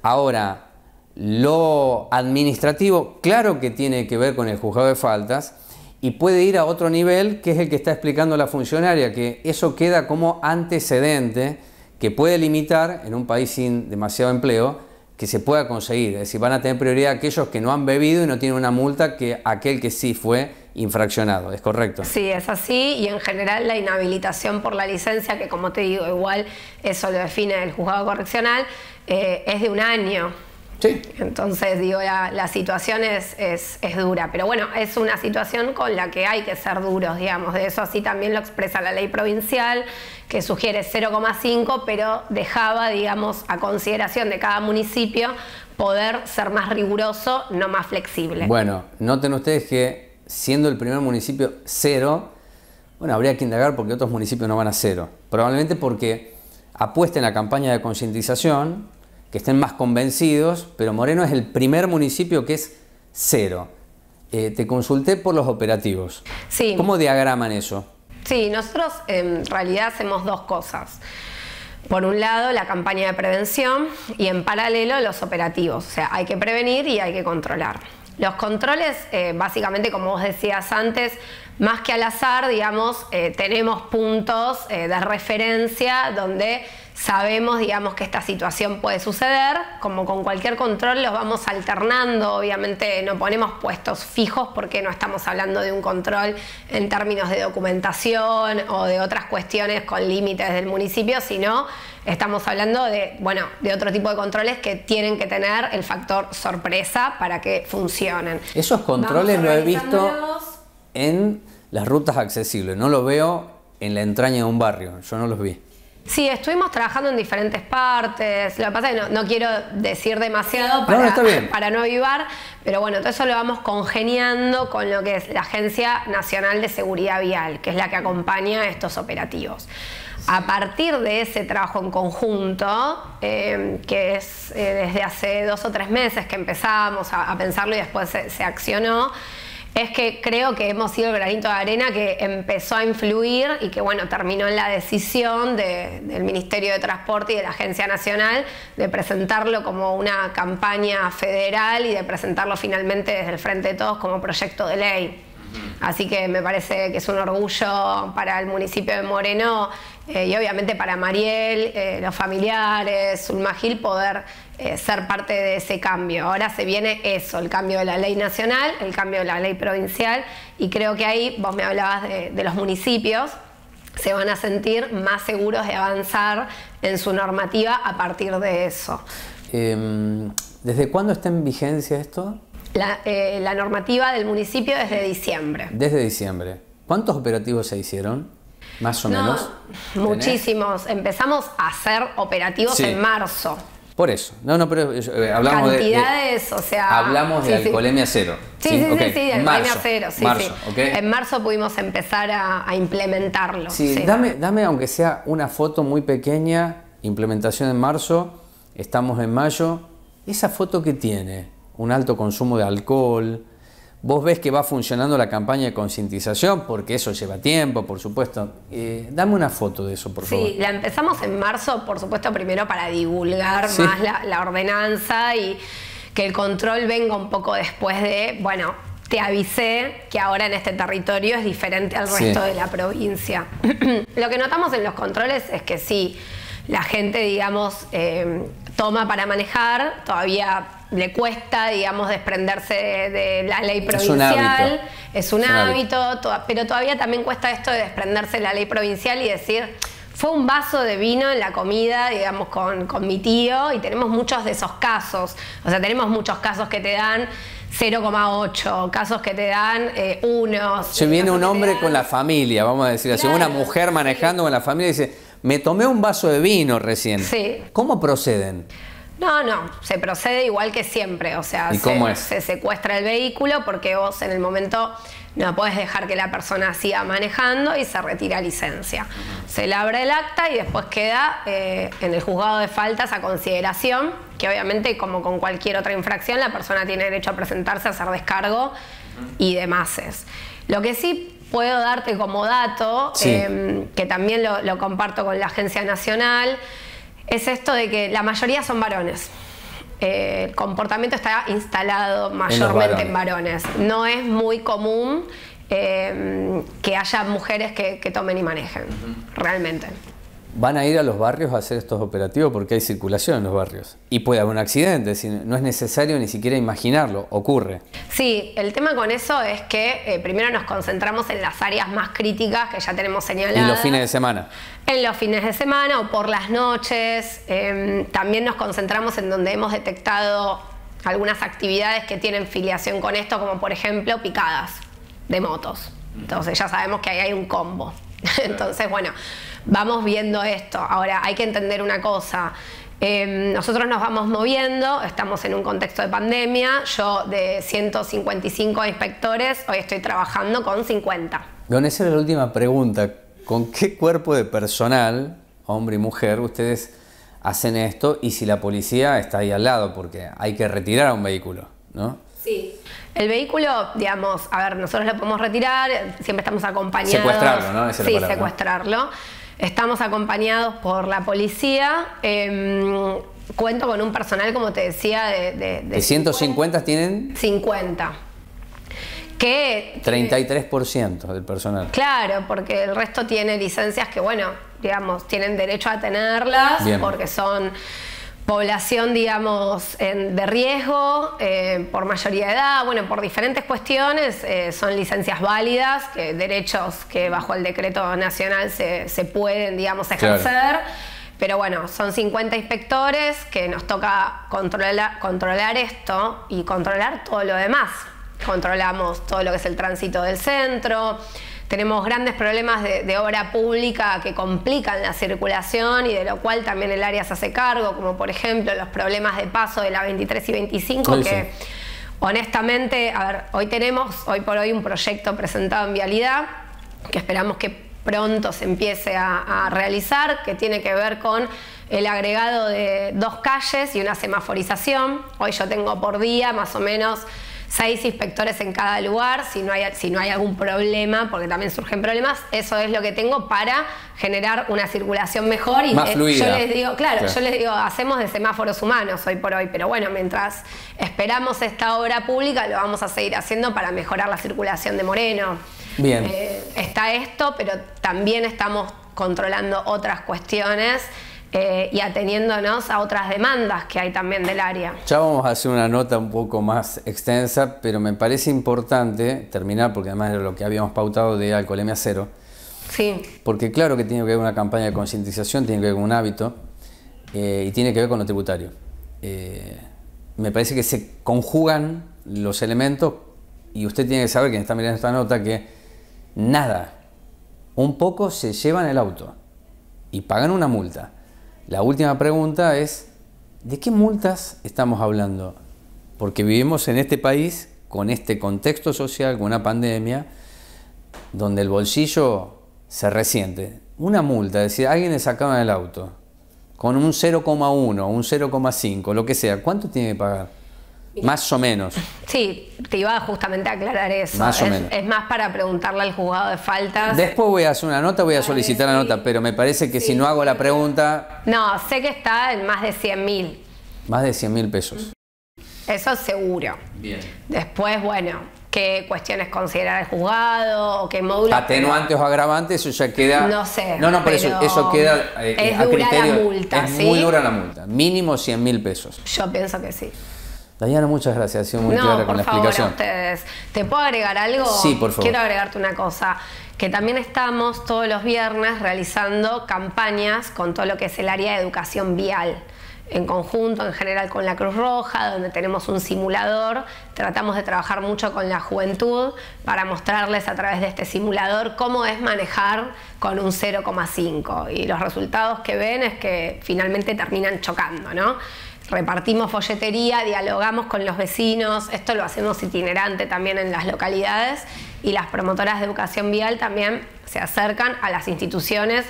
Ahora, lo administrativo, claro que tiene que ver con el juzgado de faltas y puede ir a otro nivel, que es el que está explicando la funcionaria, que eso queda como antecedente que puede limitar en un país sin demasiado empleo que se pueda conseguir. Es decir, van a tener prioridad aquellos que no han bebido y no tienen una multa que aquel que sí fue infraccionado, ¿es correcto? Sí, es así y en general la inhabilitación por la licencia, que como te digo, igual eso lo define el juzgado correccional, eh, es de un año. Entonces, digo, la, la situación es, es, dura, pero bueno, es una situación con la que hay que ser duros, digamos. De eso así también lo expresa la ley provincial, que sugiere 0,5, pero dejaba, digamos, a consideración de cada municipio poder ser más riguroso, no más flexible. Bueno, noten ustedes que siendo el primer municipio cero, bueno, habría que indagar porque otros municipios no van a cero. Probablemente porque apuesta en la campaña de concientización, que estén más convencidos, pero Moreno es el primer municipio que es cero. Eh, te consulté por los operativos. Sí. ¿Cómo diagraman eso? Sí, nosotros en realidad hacemos dos cosas. Por un lado, la campaña de prevención y en paralelo los operativos. O sea, hay que prevenir y hay que controlar. Los controles, eh, básicamente, como vos decías antes, más que al azar, digamos, eh, tenemos puntos de referencia donde sabemos, digamos, que esta situación puede suceder. Como con cualquier control, los vamos alternando. Obviamente no ponemos puestos fijos porque no estamos hablando de un control en términos de documentación o de otras cuestiones con límites del municipio, sino estamos hablando de, bueno, de otro tipo de controles que tienen que tener el factor sorpresa para que funcionen. Esos controles lo he visto en las rutas accesibles, no los veo en la entraña de un barrio, yo no los vi. Sí, estuvimos trabajando en diferentes partes. Lo que pasa es que no, quiero decir demasiado para no, avivar, pero bueno, todo eso lo vamos congeniando con lo que es la Agencia Nacional de Seguridad Vial, que es la que acompaña estos operativos. A partir de ese trabajo en conjunto, eh, que es eh, desde hace dos o tres meses que empezamos a, pensarlo y después se accionó, es que creo que hemos sido el granito de arena que empezó a influir y que bueno, terminó en la decisión del Ministerio de Transporte y de la Agencia Nacional de presentarlo como una campaña federal y de presentarlo finalmente desde el Frente de Todos como proyecto de ley. Así que me parece que es un orgullo para el municipio de Moreno eh, y obviamente para Mariel, eh, los familiares, Zulma poder eh, ser parte de ese cambio. Ahora se viene eso, el cambio de la ley nacional, el cambio de la ley provincial, y creo que ahí vos me hablabas de, los municipios, se van a sentir más seguros de avanzar en su normativa a partir de eso. Em, ¿Desde cuándo está en vigencia esto? La, la normativa del municipio desde diciembre. Desde diciembre. ¿Cuántos operativos se hicieron? Más o menos. Muchísimos. Empezamos a hacer operativos en marzo. Por eso. No, no, pero eh, hablamos de, cantidades o sea. Hablamos de alcoholemia cero. Sí, sí, sí, sí alcoholemia cero. En marzo pudimos empezar a, implementarlo. Sí, Dame, dame, aunque sea una foto muy pequeña, implementación en marzo, estamos en mayo. Esa foto que tiene un alto consumo de alcohol, vos ves que va funcionando la campaña de concientización, porque eso lleva tiempo, por supuesto. Eh, dame una foto de eso, por favor. Sí, la empezamos en marzo, por supuesto, primero para divulgar más la, ordenanza y que el control venga un poco después de, bueno, te avisé que ahora en este territorio es diferente al resto de la provincia. <clears throat> Lo que notamos en los controles es que sí, la gente, digamos, eh, toma para manejar, todavía le cuesta, digamos, desprenderse de, la ley provincial. Es un hábito, pero todavía también cuesta esto de desprenderse de la ley provincial y decir, fue un vaso de vino en la comida, digamos, con, con mi tío y tenemos muchos de esos casos. O sea, tenemos muchos casos que te dan 0,8, casos que te dan 1, eh, se viene un hombre con la familia, vamos a decir así, una mujer manejando con la familia y dice, me tomé un vaso de vino recién. ¿Cómo proceden? No, no, se procede igual que siempre, o sea, se, secuestra el vehículo porque vos en el momento no podés dejar que la persona siga manejando y se retira licencia. Se le abre el acta y después queda eh, en el juzgado de faltas a consideración, que obviamente como con cualquier otra infracción la persona tiene derecho a presentarse, a hacer descargo y demás. Lo que sí puedo darte como dato, em, que también lo comparto con la Agencia Nacional, es esto de que la mayoría son varones. Eh, el comportamiento está instalado mayormente en, varones. No es muy común eh, que haya mujeres que, tomen y manejen, realmente van a ir a los barrios a hacer estos operativos porque hay circulación en los barrios. Y puede haber un accidente, no es necesario ni siquiera imaginarlo, ocurre. Sí, el tema con eso es que eh, primero nos concentramos en las áreas más críticas que ya tenemos señaladas. En los fines de semana. En los fines de semana o por las noches. Em, también nos concentramos en donde hemos detectado algunas actividades que tienen filiación con esto, como por ejemplo picadas de motos. Entonces ya sabemos que ahí hay un combo. <laughs> Entonces, bueno vamos viendo esto. Ahora, hay que entender una cosa. Em, nosotros nos vamos moviendo, estamos en un contexto de pandemia. Yo de 155 inspectores, hoy estoy trabajando con 50. Don, esa era la última pregunta. ¿Con qué cuerpo de personal, hombre y mujer, ustedes hacen esto y si la policía está ahí al lado? Porque hay que retirar a un vehículo, ¿no? Sí. El vehículo, digamos, a ver, nosotros lo podemos retirar, siempre estamos acompañados. Secuestrarlo, ¿no? sí, secuestrarlo. Estamos acompañados por la policía. Em, cuento con un personal, como te decía, de... ¿De, de, de 150 tienen? 50. Que... 33% eh, del personal. Claro, porque el resto tiene licencias que, bueno, digamos, tienen derecho a tenerlas porque son población, digamos, en, de riesgo, eh, por mayoría de edad, bueno, por diferentes cuestiones, eh, son licencias válidas, derechos que bajo el decreto nacional se, pueden, digamos, ejercer. Pero bueno, son 50 inspectores que nos toca controlar, controlar esto y controlar todo lo demás. Controlamos todo lo que es el tránsito del centro, tenemos grandes problemas de, obra pública que complican la circulación y de lo cual también el área se hace cargo, como por ejemplo los problemas de paso de la 23 y 25 que honestamente, a ver, hoy tenemos hoy por hoy un proyecto presentado en vialidad que esperamos que pronto se empiece a, a realizar, que tiene que ver con el agregado de dos calles y una semaforización. Hoy yo tengo por día más o menos seis inspectores en cada lugar, si no, hay, si no hay algún problema, porque también surgen problemas, eso es lo que tengo para generar una circulación mejor. Y Yo les digo, claro, yo les digo, hacemos de semáforos humanos hoy por hoy, pero bueno, mientras esperamos esta obra pública, lo vamos a seguir haciendo para mejorar la circulación de Moreno. Bien. Eh, está esto, pero también estamos controlando otras cuestiones. Eh, y ateniéndonos a otras demandas que hay también del área. Ya vamos a hacer una nota un poco más extensa, pero me parece importante terminar, porque además era lo que habíamos pautado de alcoholemia cero. Sí. Porque claro que tiene que ver una campaña de concientización, tiene que ver con un hábito eh, y tiene que ver con lo tributario. Eh, me parece que se conjugan los elementos y usted tiene que saber, quien está mirando esta nota, que nada, un poco se llevan el auto y pagan una multa. La última pregunta es, ¿de qué multas estamos hablando? Porque vivimos en este país con este contexto social, con una pandemia, donde el bolsillo se resiente. Una multa, es decir, alguien le sacaba el auto con un 0,1, un 0,5, lo que sea, ¿cuánto tiene que pagar? Más o menos. Sí, te iba justamente a aclarar eso. Más o es, menos. es, más para preguntarle al juzgado de faltas. Después voy a hacer una nota, voy a solicitar la nota, pero me parece que si no hago la pregunta... No, sé que está en más de 100 mil. Más de 100 mil pesos. Eso seguro. Bien. Después, bueno, qué cuestiones considerar el juzgado o qué módulo. Atenuantes o agravantes, eso ya queda. No sé. No, no, pero, eso, queda eh, es dura La multa, es muy dura la multa. Mínimo 100 mil pesos. Yo pienso que sí. Diana, muchas gracias, ha sido muy clara con la explicación. A ustedes. ¿Te puedo agregar algo? Sí, por favor. Quiero agregarte una cosa que también estamos todos los viernes realizando campañas con todo lo que es el área de educación vial. En conjunto, en general con la Cruz Roja, donde tenemos un simulador, tratamos de trabajar mucho con la juventud para mostrarles a través de este simulador cómo es manejar con un 0,5. Y los resultados que ven es que finalmente terminan chocando, ¿no? repartimos folletería, dialogamos con los vecinos, esto lo hacemos itinerante también en las localidades y las promotoras de educación vial también se acercan a las instituciones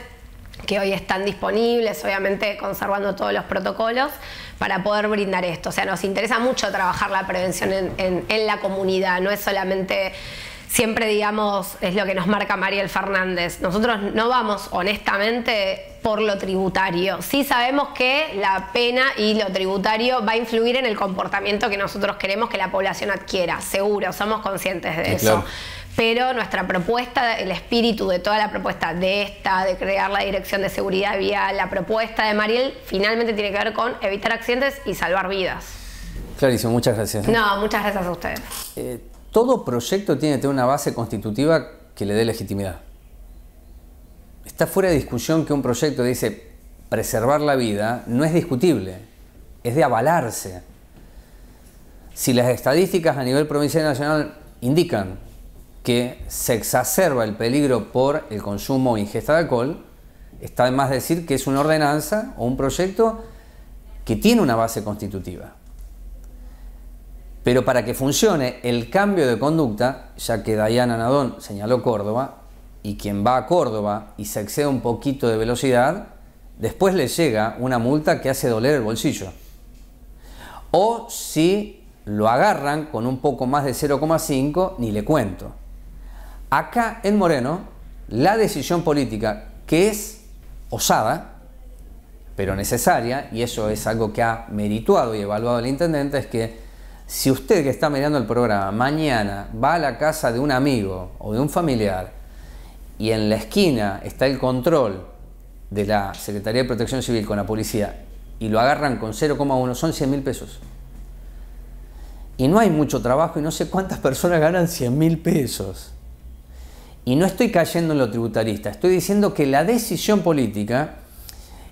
que hoy están disponibles, obviamente conservando todos los protocolos, para poder brindar esto. O sea, nos interesa mucho trabajar la prevención en, la comunidad, no es solamente siempre digamos, es lo que nos marca Mariel Fernández, nosotros no vamos honestamente por lo tributario. Sí sabemos que la pena y lo tributario va a influir en el comportamiento que nosotros queremos que la población adquiera, seguro, somos conscientes de eso. Pero nuestra propuesta, el espíritu de toda la propuesta de esta, de crear la Dirección de Seguridad Vial, la propuesta de Mariel, finalmente tiene que ver con evitar accidentes y salvar vidas. Clarísimo, muchas gracias. No, muchas gracias a ustedes. Eh, todo proyecto tiene que tener una base constitutiva que le dé legitimidad. Está fuera de discusión que un proyecto dice preservar la vida, no es discutible, es de avalarse. Si las estadísticas a nivel provincial y nacional indican que se exacerba el peligro por el consumo o ingesta de alcohol, está de decir que es una ordenanza o un proyecto que tiene una base constitutiva. Pero para que funcione el cambio de conducta, ya que Dayana Nadón señaló Córdoba, y quien va a Córdoba y se excede un poquito de velocidad, después le llega una multa que hace doler el bolsillo. O si lo agarran con un poco más de 0,5, ni le cuento. Acá en Moreno, la decisión política, que es osada, pero necesaria, y eso es algo que ha merituado y evaluado el intendente, es que si usted que está mirando el programa mañana va a la casa de un amigo o de un familiar y en la esquina está el control de la Secretaría de Protección Civil con la policía y lo agarran con 0,1, son 100 mil pesos. Y no hay mucho trabajo y no sé cuántas personas ganan 100 mil pesos. Y no estoy cayendo en lo tributarista, estoy diciendo que la decisión política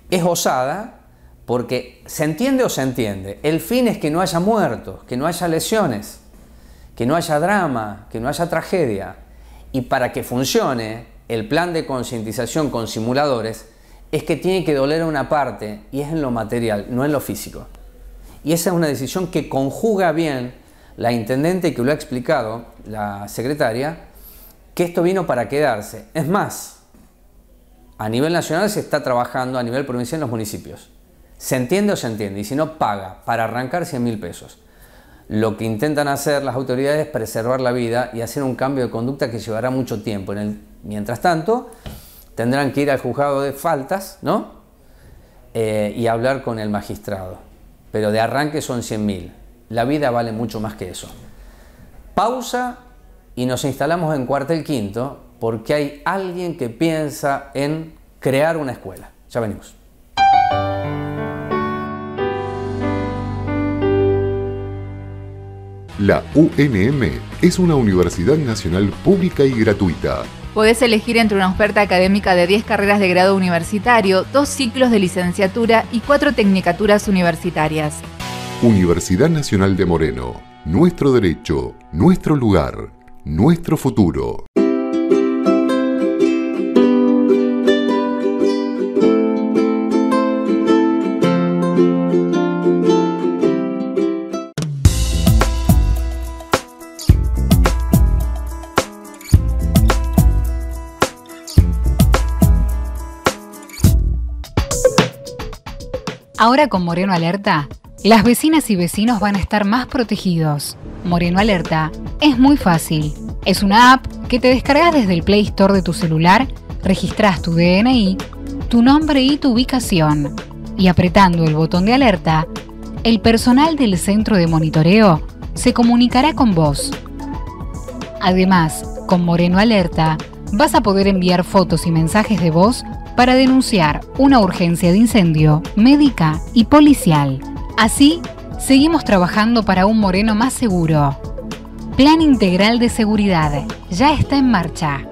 es osada, porque se entiende o se entiende, el fin es que no haya muertos, que no haya lesiones, que no haya drama, que no haya tragedia. Y para que funcione el plan de concientización con simuladores, es que tiene que doler a una parte y es en lo material, no en lo físico. Y esa es una decisión que conjuga bien la intendente que lo ha explicado, la secretaria, que esto vino para quedarse. Es más, a nivel nacional se está trabajando, a nivel provincial en los municipios. ¿Se entiende o se entiende? Y si no, paga para arrancar 100 mil pesos. Lo que intentan hacer las autoridades es preservar la vida y hacer un cambio de conducta que llevará mucho tiempo. mientras tanto, tendrán que ir al juzgado de faltas, ¿no? Eh, y hablar con el magistrado. Pero de arranque son mil. La vida vale mucho más que eso. Pausa y nos instalamos en cuartel quinto porque hay alguien que piensa en crear una escuela. Ya venimos. La UNM es una universidad nacional pública y gratuita. Podés elegir entre una oferta académica de 10 carreras de grado universitario, dos ciclos de licenciatura y cuatro tecnicaturas universitarias. Universidad Nacional de Moreno. Nuestro derecho, nuestro lugar, nuestro futuro. Ahora con Moreno Alerta, las vecinas y vecinos van a estar más protegidos. Moreno Alerta es muy fácil. Es una app que te descargas desde el Play Store de tu celular, registras tu DNI, tu nombre y tu ubicación. Y apretando el botón de alerta, el personal del centro de monitoreo se comunicará con vos. Además, con Moreno Alerta, vas a poder enviar fotos y mensajes de voz para denunciar una urgencia de incendio médica y policial. Así, seguimos trabajando para un Moreno más seguro. Plan Integral de Seguridad ya está en marcha.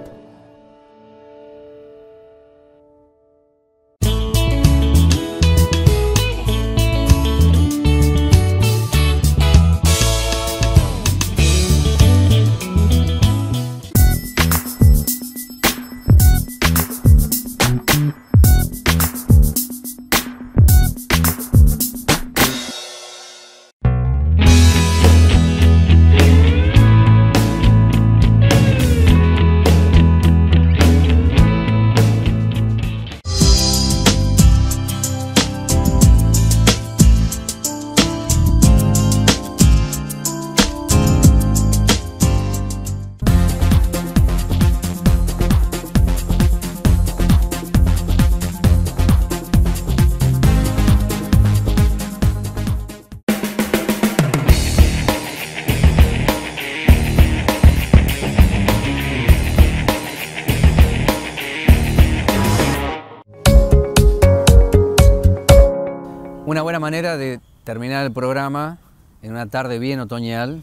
manera de terminar el programa en una tarde bien otoñal,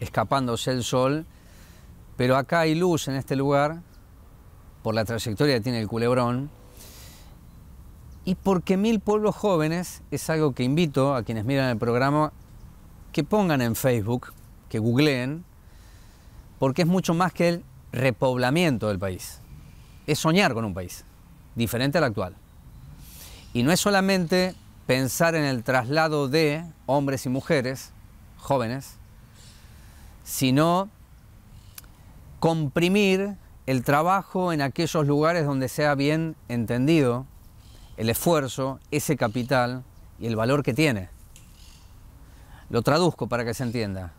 escapándose el sol, pero acá hay luz en este lugar por la trayectoria que tiene el culebrón y porque Mil Pueblos Jóvenes es algo que invito a quienes miran el programa que pongan en Facebook, que googleen, porque es mucho más que el repoblamiento del país. Es soñar con un país diferente al actual. Y no es solamente pensar en el traslado de hombres y mujeres, jóvenes, sino comprimir el trabajo en aquellos lugares donde sea bien entendido el esfuerzo, ese capital y el valor que tiene. Lo traduzco para que se entienda.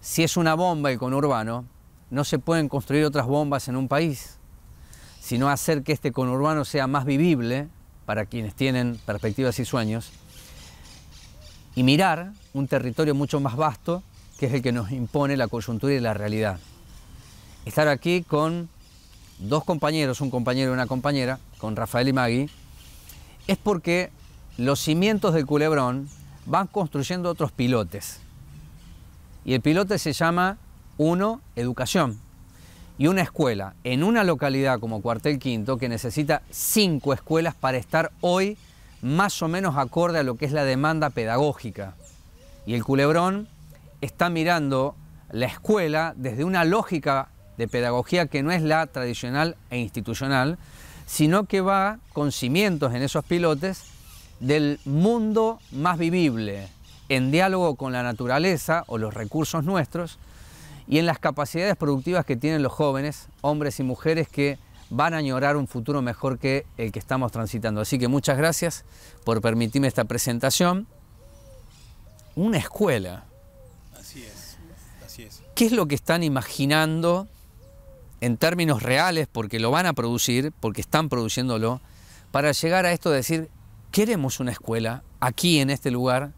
Si es una bomba el conurbano, no se pueden construir otras bombas en un país, sino hacer que este conurbano sea más vivible para quienes tienen perspectivas y sueños, y mirar un territorio mucho más vasto que es el que nos impone la coyuntura y la realidad. Estar aquí con dos compañeros, un compañero y una compañera, con Rafael y Magui, es porque los cimientos del culebrón van construyendo otros pilotes. Y el pilote se llama, uno, educación y una escuela en una localidad como Cuartel Quinto que necesita cinco escuelas para estar hoy más o menos acorde a lo que es la demanda pedagógica. Y el culebrón está mirando la escuela desde una lógica de pedagogía que no es la tradicional e institucional, sino que va con cimientos en esos pilotes del mundo más vivible, en diálogo con la naturaleza o los recursos nuestros, y en las capacidades productivas que tienen los jóvenes, hombres y mujeres que van a añorar un futuro mejor que el que estamos transitando. Así que muchas gracias por permitirme esta presentación. Una escuela. Así es, así es. ¿Qué es lo que están imaginando en términos reales, porque lo van a producir, porque están produciéndolo, para llegar a esto de decir, queremos una escuela aquí en este lugar,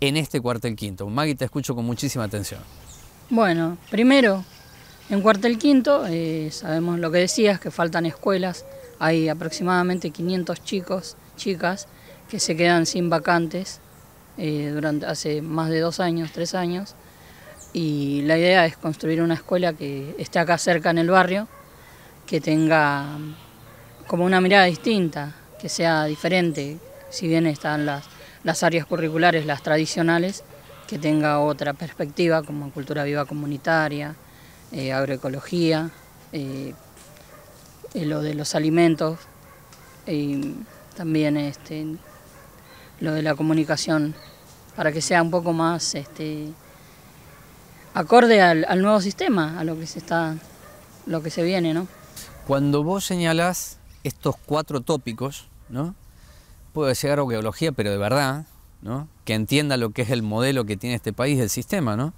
en este cuartel quinto? Maggie, te escucho con muchísima atención. Bueno, primero, en cuartel quinto, eh, sabemos lo que decías, que faltan escuelas, hay aproximadamente 500 chicos, chicas, que se quedan sin vacantes eh, durante hace más de dos años, tres años, y la idea es construir una escuela que esté acá cerca en el barrio, que tenga mm, como una mirada distinta, que sea diferente, si bien están las, las áreas curriculares, las tradicionales, que tenga otra perspectiva como cultura viva comunitaria, eh, agroecología, eh, eh, lo de los alimentos, y también este, lo de la comunicación, para que sea un poco más este, acorde al, nuevo sistema, a lo que se está, lo que se viene, ¿no? Cuando vos señalás estos cuatro tópicos, ¿no? Puede ser agroecología, pero de verdad, que entienda lo que es el modelo que tiene este país, del sistema.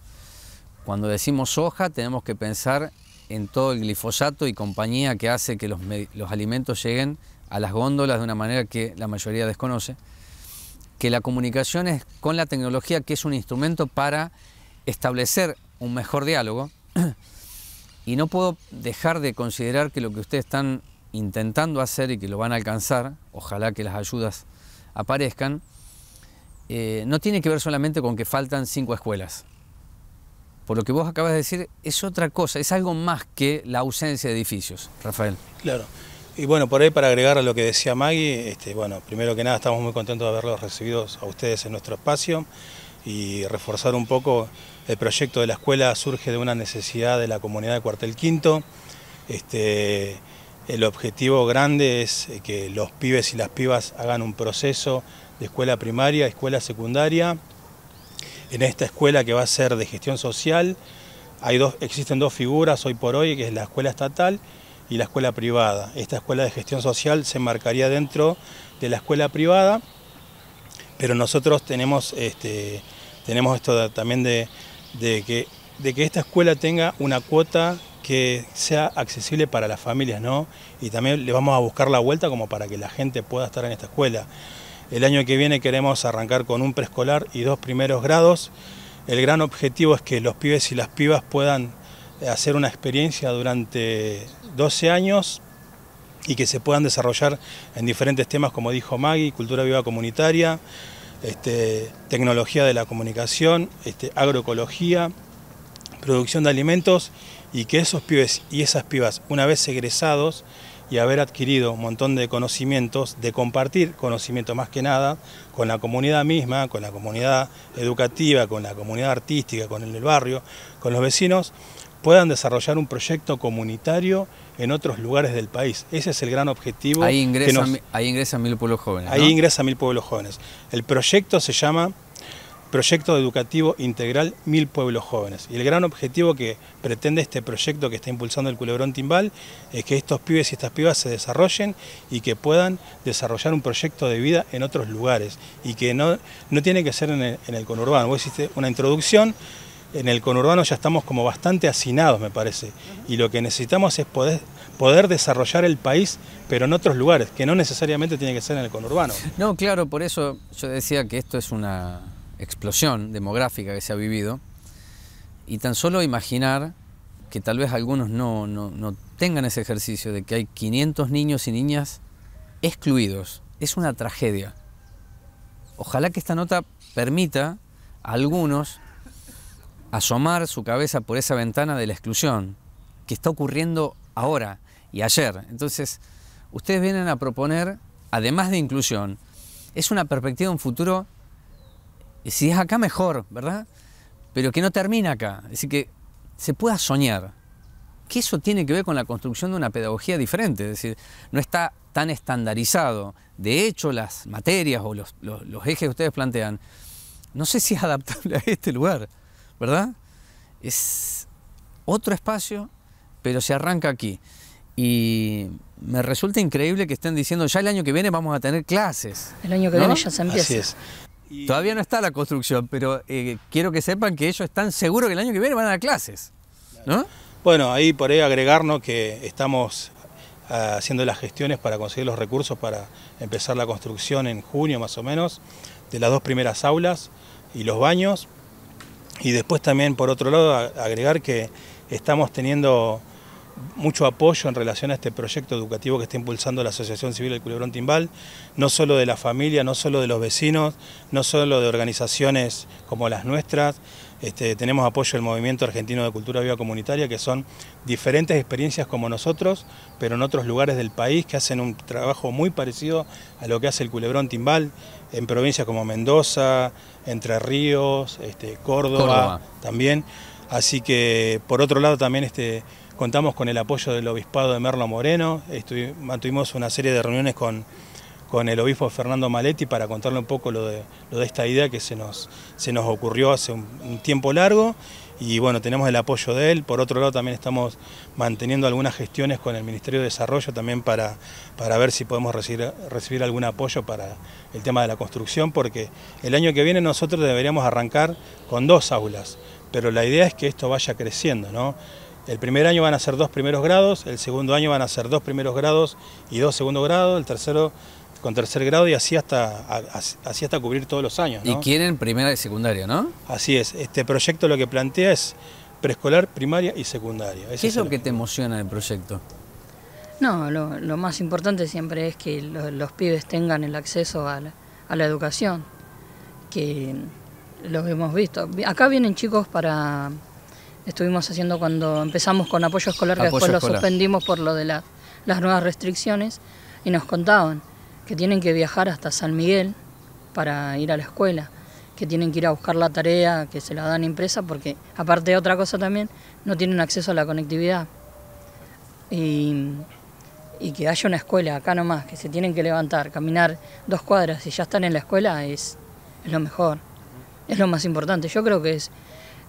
Cuando decimos soja, tenemos que pensar en todo el glifosato y compañía que hace que los alimentos lleguen a las góndolas de una manera que la mayoría desconoce, que la comunicación es con la tecnología, que es un instrumento para establecer un mejor diálogo. Y no puedo dejar de considerar que lo que ustedes están intentando hacer y que lo van a alcanzar, ojalá que las ayudas aparezcan, eh, no tiene que ver solamente con que faltan cinco escuelas. Por lo que vos acabas de decir, es otra cosa, es algo más que la ausencia de edificios, Rafael. Claro. Y bueno, por ahí para agregar a lo que decía Maggie, este, bueno, primero que nada estamos muy contentos de haberlos recibido a ustedes en nuestro espacio y reforzar un poco el proyecto de la escuela surge de una necesidad de la comunidad de Cuartel Quinto. Este, el objetivo grande es eh, que los pibes y las pibas hagan un proceso de escuela primaria, escuela secundaria. En esta escuela que va a ser de gestión social, hay dos, existen dos figuras hoy por hoy, que es la escuela estatal y la escuela privada. Esta escuela de gestión social se marcaría dentro de la escuela privada, pero nosotros tenemos, este, tenemos esto también de, de, que, de que esta escuela tenga una cuota que sea accesible para las familias, ¿no? Y también le vamos a buscar la vuelta como para que la gente pueda estar en esta escuela. El año que viene queremos arrancar con un preescolar y dos primeros grados. El gran objetivo es que los pibes y las pibas puedan eh, hacer una experiencia durante 12 años y que se puedan desarrollar en diferentes temas, como dijo Maggie, cultura viva comunitaria, este, tecnología de la comunicación, este, agroecología, producción de alimentos, y que esos pibes y esas pibas, una vez egresados, y haber adquirido un montón de conocimientos, de compartir conocimiento más que nada con la comunidad misma, con la comunidad educativa, con la comunidad artística, con el barrio, con los vecinos, puedan desarrollar un proyecto comunitario en otros lugares del país. Ese es el gran objetivo. Ahí ingresan, mil pueblos jóvenes. Ahí ingresan mil pueblos jóvenes. El proyecto se llama Proyecto Educativo Integral Mil Pueblos Jóvenes. Y el gran objetivo que pretende este proyecto que está impulsando el Culebrón Timbal es que estos pibes y estas pibas se desarrollen y que puedan desarrollar un proyecto de vida en otros lugares y que no, no tiene que ser en el, conurbano. Vos hiciste una introducción, en el conurbano ya estamos como bastante hacinados, me parece, y lo que necesitamos es poder desarrollar el país, pero en otros lugares, que no necesariamente tiene que ser en el conurbano. No, claro, por eso yo decía que esto es una, explosión demográfica que se ha vivido y tan solo imaginar que tal vez algunos no, tengan ese ejercicio de que hay 500 niños y niñas excluidos es una tragedia. Ojalá que esta nota permita a algunos asomar su cabeza por esa ventana de la exclusión que está ocurriendo ahora y ayer. Entonces, ustedes vienen a proponer, además de inclusión, es una perspectiva, un futuro si es acá mejor, ¿verdad? Pero que no termina acá, es decir, que se pueda soñar. Que eso tiene que ver con la construcción de una pedagogía diferente, es decir, no está tan estandarizado. De hecho, las materias o los, ejes que ustedes plantean, no sé si es adaptable a este lugar, ¿verdad? Es otro espacio, pero se arranca aquí. Y me resulta increíble que estén diciendo ya el año que viene vamos a tener clases. El año que viene ya se empieza. Así es. Todavía no está la construcción, pero eh, quiero que sepan que ellos están seguros que el año que viene van a dar clases. ¿no? Bueno, ahí por ahí agregarnos que estamos ah, haciendo las gestiones para conseguir los recursos para empezar la construcción en junio más o menos de las dos primeras aulas y los baños. Y después también por otro lado agregar que estamos teniendo mucho apoyo en relación a este proyecto educativo que está impulsando la Asociación Civil del Culebrón Timbal, no solo de la familia, no solo de los vecinos, no solo de organizaciones como las nuestras, este, tenemos apoyo del Movimiento Argentino de Cultura Viva Comunitaria, que son diferentes experiencias como nosotros, pero en otros lugares del país que hacen un trabajo muy parecido a lo que hace el Culebrón Timbal en provincias como Mendoza, Entre Ríos, este, Córdoba, Córdoba también. Así que, por otro lado, también este, Contamos con el apoyo del obispado de Merlo Moreno, mantuvimos una serie de reuniones con, con el obispo Fernando Maletti para contarle un poco lo de, esta idea que se nos, se nos ocurrió hace un, tiempo largo y bueno, tenemos el apoyo de él. Por otro lado, también estamos manteniendo algunas gestiones con el Ministerio de Desarrollo también para, para ver si podemos recibir, recibir algún apoyo para el tema de la construcción, porque el año que viene nosotros deberíamos arrancar con dos aulas, pero la idea es que esto vaya creciendo, ¿no? El primer año van a ser dos primeros grados, el segundo año van a ser dos primeros grados y dos segundos grados, el tercero con tercer grado y así hasta, así hasta cubrir todos los años. Y quieren primera y secundaria, ¿no? Así es. Este proyecto lo que plantea es preescolar, primaria y secundaria. ¿Qué es, lo que te emociona del proyecto? No, lo, más importante siempre es que los pibes tengan el acceso a la, a la educación, que lo hemos visto. Acá vienen chicos para estuvimos haciendo cuando empezamos con apoyo escolar, que después lo suspendimos por lo de las nuevas restricciones, y nos contaban que tienen que viajar hasta San Miguel para ir a la escuela, que tienen que ir a buscar la tarea, que se la dan impresa, porque aparte de otra cosa también, no tienen acceso a la conectividad. Y, que haya una escuela acá nomás, que se tienen que levantar, caminar dos cuadras y ya están en la escuela, es lo mejor, es lo más importante. Yo creo que es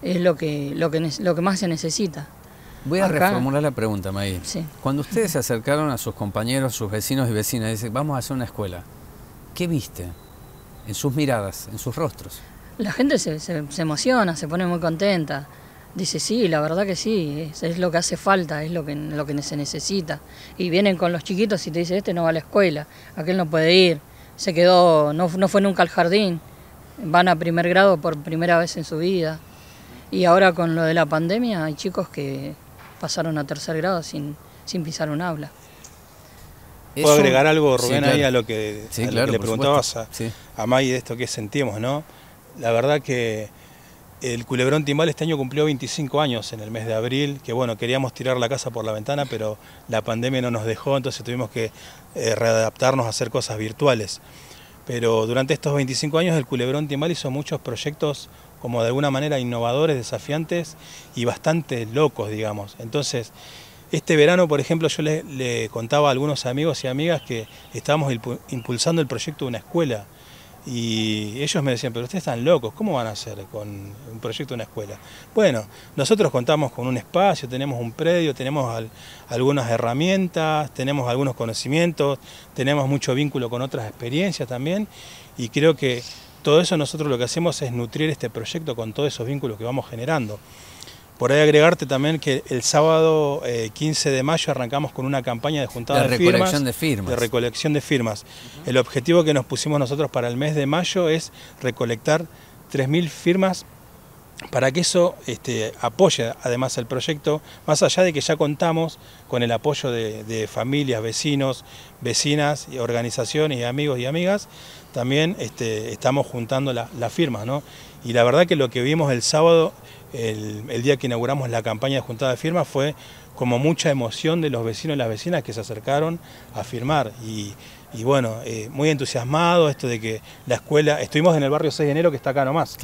es lo que, lo que, lo que más se necesita. Voy a reformular la pregunta, May... Cuando ustedes se acercaron a sus compañeros, sus vecinos y vecinas, y dicen, vamos a hacer una escuela, ¿qué viste en sus miradas, en sus rostros? La gente se, se, emociona, se pone muy contenta. Dice, sí, la verdad que sí, es, lo que hace falta, es lo que, lo que se necesita. Y vienen con los chiquitos y te dicen, este no va a la escuela, aquel no puede ir, se quedó, no, no fue nunca al jardín, van a primer grado por primera vez en su vida. Y ahora con lo de la pandemia hay chicos que pasaron a tercer grado sin, sin pisar un aula. ¿Puedo agregar algo, Rubén, ahí a lo que, le preguntabas a, May de esto que sentimos, ¿no? La verdad que el Culebrón Timbal este año cumplió 25 años en el mes de abril, que bueno, queríamos tirar la casa por la ventana, pero la pandemia no nos dejó, entonces tuvimos que eh, readaptarnos a hacer cosas virtuales. Pero durante estos 25 años el Culebrón Timbal hizo muchos proyectos como de alguna manera innovadores, desafiantes y bastante locos, digamos. Entonces, este verano, por ejemplo, yo le, contaba a algunos amigos y amigas que estábamos impulsando el proyecto de una escuela. Y ellos me decían, pero ustedes están locos, ¿cómo van a hacer con un proyecto de una escuela? Bueno, nosotros contamos con un espacio, tenemos un predio, tenemos algunas herramientas, tenemos algunos conocimientos, tenemos mucho vínculo con otras experiencias también y creo que todo eso nosotros lo que hacemos es nutrir este proyecto con todos esos vínculos que vamos generando. Por ahí agregarte también que el sábado 15 eh, de mayo arrancamos con una campaña de juntada de, recolección firmas, de firmas. De recolección de firmas. El objetivo que nos pusimos nosotros para el mes de mayo es recolectar 3.000 firmas para que eso este, apoye además el proyecto, más allá de que ya contamos con el apoyo de, familias, vecinos, vecinas, organizaciones, y amigos y amigas, también este, estamos juntando las firmas, ¿no? Y la verdad que lo que vimos el sábado, el, día que inauguramos la campaña de juntada de firmas, fue como mucha emoción de los vecinos y las vecinas que se acercaron a firmar. Y, bueno, eh, muy entusiasmado esto de que la escuela, estuvimos en el barrio 6 de enero que está acá nomás.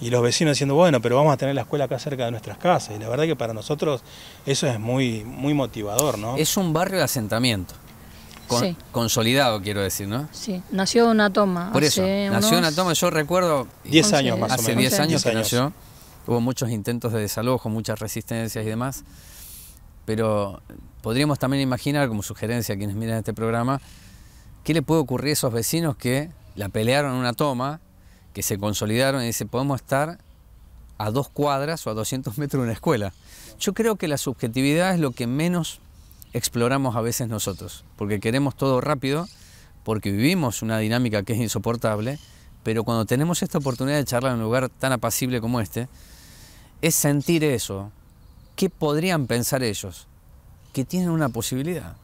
Y los vecinos diciendo, bueno, pero vamos a tener la escuela acá cerca de nuestras casas. Y la verdad que para nosotros eso es muy, muy motivador, ¿no? Es un barrio de asentamiento. Consolidado, quiero decir, ¿no? Sí, nació una toma. Por eso, nació una toma, yo recuerdo... 10 años más o menos. Hace 10 años que nació. Hubo muchos intentos de desalojo, muchas resistencias y demás. Pero podríamos también imaginar, como sugerencia a quienes miran este programa, ¿qué le puede ocurrir a esos vecinos que la pelearon una toma, que se consolidaron y dicen, podemos estar a dos cuadras o a 200 metros de una escuela? Yo creo que la subjetividad es lo que menos exploramos a veces nosotros, porque queremos todo rápido, porque vivimos una dinámica que es insoportable, pero cuando tenemos esta oportunidad de charlar en un lugar tan apacible como este, es sentir eso. ¿Qué podrían pensar ellos? Que tienen una posibilidad.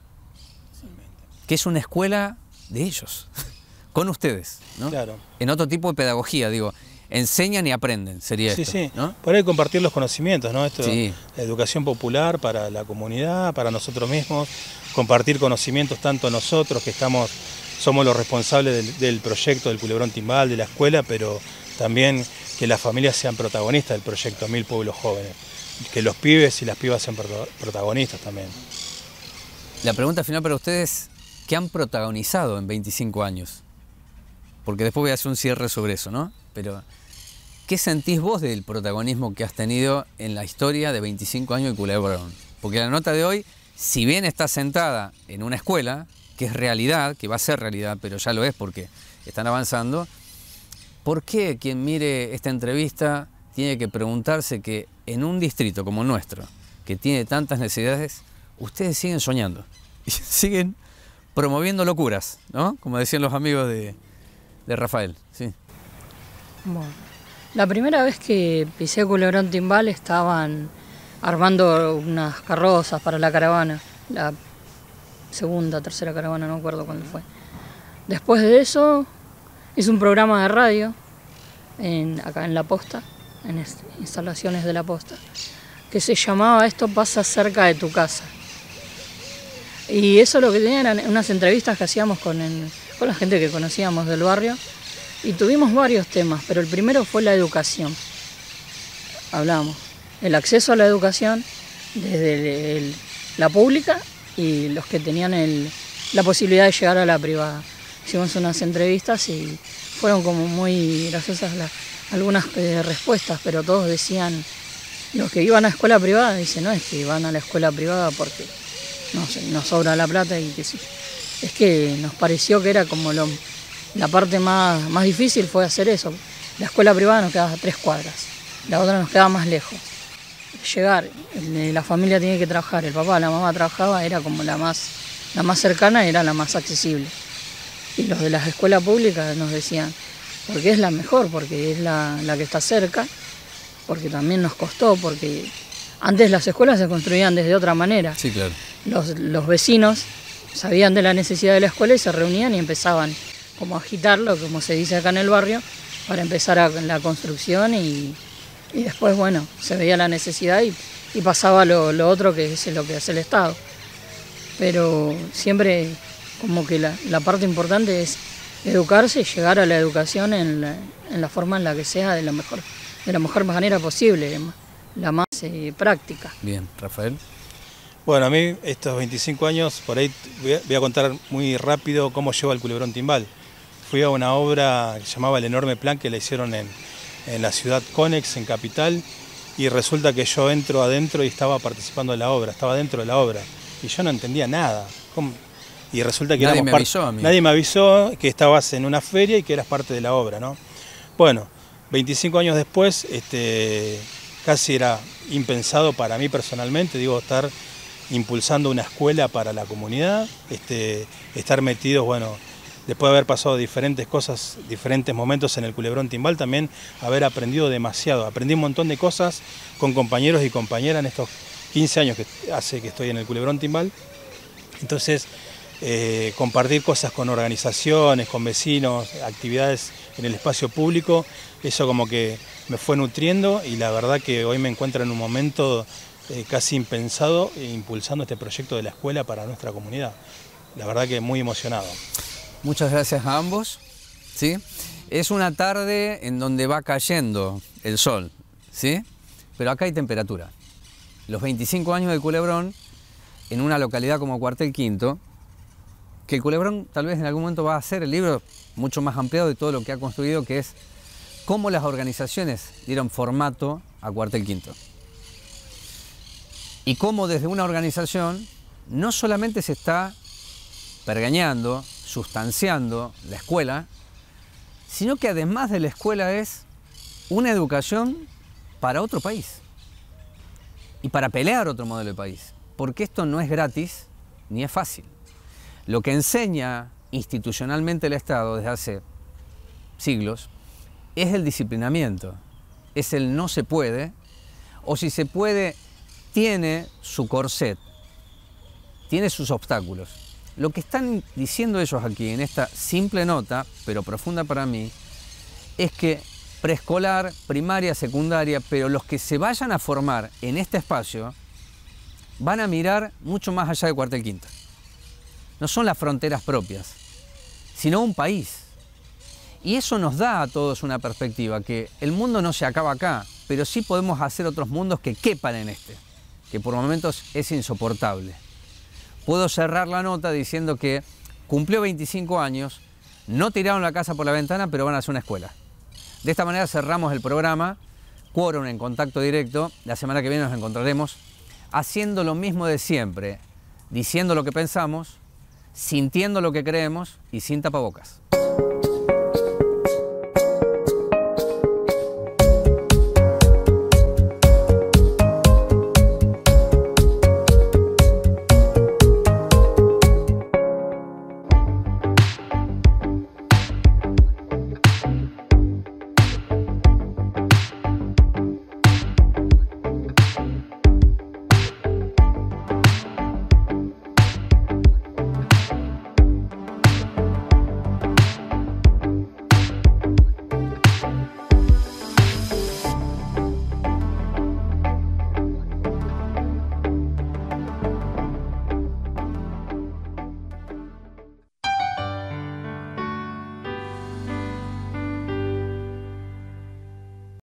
Que es una escuela de ellos, <laughs> con ustedes. ¿no? Claro. En otro tipo de pedagogía, digo enseñan y aprenden, sería sí, Sí, ¿no? Por ahí compartir los conocimientos, ¿no? Esto, La educación popular para la comunidad, para nosotros mismos, compartir conocimientos tanto nosotros que estamos, somos los responsables del, proyecto del Culebrón Timbal, de la escuela, pero también que las familias sean protagonistas del proyecto Mil Pueblos Jóvenes, que los pibes y las pibas sean protagonistas también. La pregunta final para ustedes, ¿qué han protagonizado en 25 años? Porque después voy a hacer un cierre sobre eso, ¿no? Pero ¿Qué sentís vos del protagonismo que has tenido en la historia de 25 años de Culebrón? Porque la nota de hoy, si bien está sentada en una escuela, que es realidad, que va a ser realidad, pero ya lo es porque están avanzando, ¿por qué quien mire esta entrevista tiene que preguntarse que en un distrito como nuestro, que tiene tantas necesidades, ustedes siguen soñando <laughs> y siguen promoviendo locuras, ¿no? Como decían los amigos de, Rafael, sí. La primera vez que pisé Culebrón Timbal estaban armando unas carrozas para la caravana, la segunda, tercera caravana, no acuerdo cuándo fue. Después de eso hice un programa de radio acá en La Posta, en instalaciones de La Posta, que se llamaba Esto pasa cerca de tu casa. Y eso lo que tenía eran unas entrevistas que hacíamos con, con la gente que conocíamos del barrio y tuvimos varios temas, pero el primero fue la educación. Hablamos el acceso a la educación desde la pública y los que tenían la posibilidad de llegar a la privada. Hicimos unas entrevistas y fueron como muy graciosas las, algunas eh, respuestas, pero todos decían, los que iban a escuela privada, dicen, no es que van a la escuela privada porque no nos sobra la plata y que sí. Es que nos pareció que era como lo la parte más, difícil fue hacer eso. La escuela privada nos quedaba a tres cuadras, la otra nos quedaba más lejos. Llegar, eh, la familia tiene que trabajar, el papá, la mamá trabajaba, era como la más, la más cercana, era la más accesible. Y los de las escuelas públicas nos decían, porque es la mejor, porque es la, que está cerca, porque también nos costó, porque antes las escuelas se construían desde otra manera. Sí, claro. Los, los vecinos sabían de la necesidad de la escuela y se reunían y empezaban como agitarlo, como se dice acá en el barrio, para empezar la construcción y, después, bueno, se veía la necesidad y, pasaba lo, otro que es lo que hace el Estado. Pero siempre como que la, parte importante es educarse y llegar a la educación en la, forma en la que sea de la mejor, de la mejor manera posible, la más eh, práctica. Bien, Rafael. Bueno, a mí estos 25 años, por ahí voy a, contar muy rápido cómo llevo el culebrón timbal fui a una obra que llamaba El Enorme Plan, que la hicieron en, la ciudad Conex, en Capital, y resulta que yo entro adentro y estaba participando de la obra, estaba dentro de la obra, y yo no entendía nada. Y resulta que nadie me, avisó, nadie me avisó que estabas en una feria y que eras parte de la obra, ¿no? Bueno, 25 años después, este, casi era impensado para mí personalmente, digo, estar impulsando una escuela para la comunidad, este, estar metidos, bueno, después de haber pasado diferentes cosas, diferentes momentos en el Culebrón Timbal, también haber aprendido demasiado. Aprendí un montón de cosas con compañeros y compañeras en estos 15 años que hace que estoy en el Culebrón Timbal. Entonces, eh, compartir cosas con organizaciones, con vecinos, actividades en el espacio público, eso como que me fue nutriendo y la verdad que hoy me encuentro en un momento eh, casi impensado impulsando este proyecto de la escuela para nuestra comunidad. La verdad que muy emocionado. Muchas gracias a ambos. ¿sí? Es una tarde en donde va cayendo el sol, ¿sí? pero acá hay temperatura. Los 25 años de Culebrón, en una localidad como Cuartel Quinto, que el Culebrón tal vez en algún momento va a ser el libro mucho más ampliado de todo lo que ha construido, que es cómo las organizaciones dieron formato a Cuartel Quinto. Y cómo desde una organización no solamente se está pergañando, sustanciando la escuela, sino que además de la escuela es una educación para otro país y para pelear otro modelo de país, porque esto no es gratis ni es fácil. Lo que enseña institucionalmente el Estado desde hace siglos es el disciplinamiento, es el no se puede, o si se puede, tiene su corset, tiene sus obstáculos. Lo que están diciendo ellos aquí en esta simple nota, pero profunda para mí, es que preescolar, primaria, secundaria, pero los que se vayan a formar en este espacio van a mirar mucho más allá de y quinta. No son las fronteras propias, sino un país. Y eso nos da a todos una perspectiva, que el mundo no se acaba acá, pero sí podemos hacer otros mundos que quepan en este, que por momentos es insoportable puedo cerrar la nota diciendo que cumplió 25 años, no tiraron la casa por la ventana, pero van a hacer una escuela. De esta manera cerramos el programa, quórum en contacto directo, la semana que viene nos encontraremos haciendo lo mismo de siempre, diciendo lo que pensamos, sintiendo lo que creemos y sin tapabocas.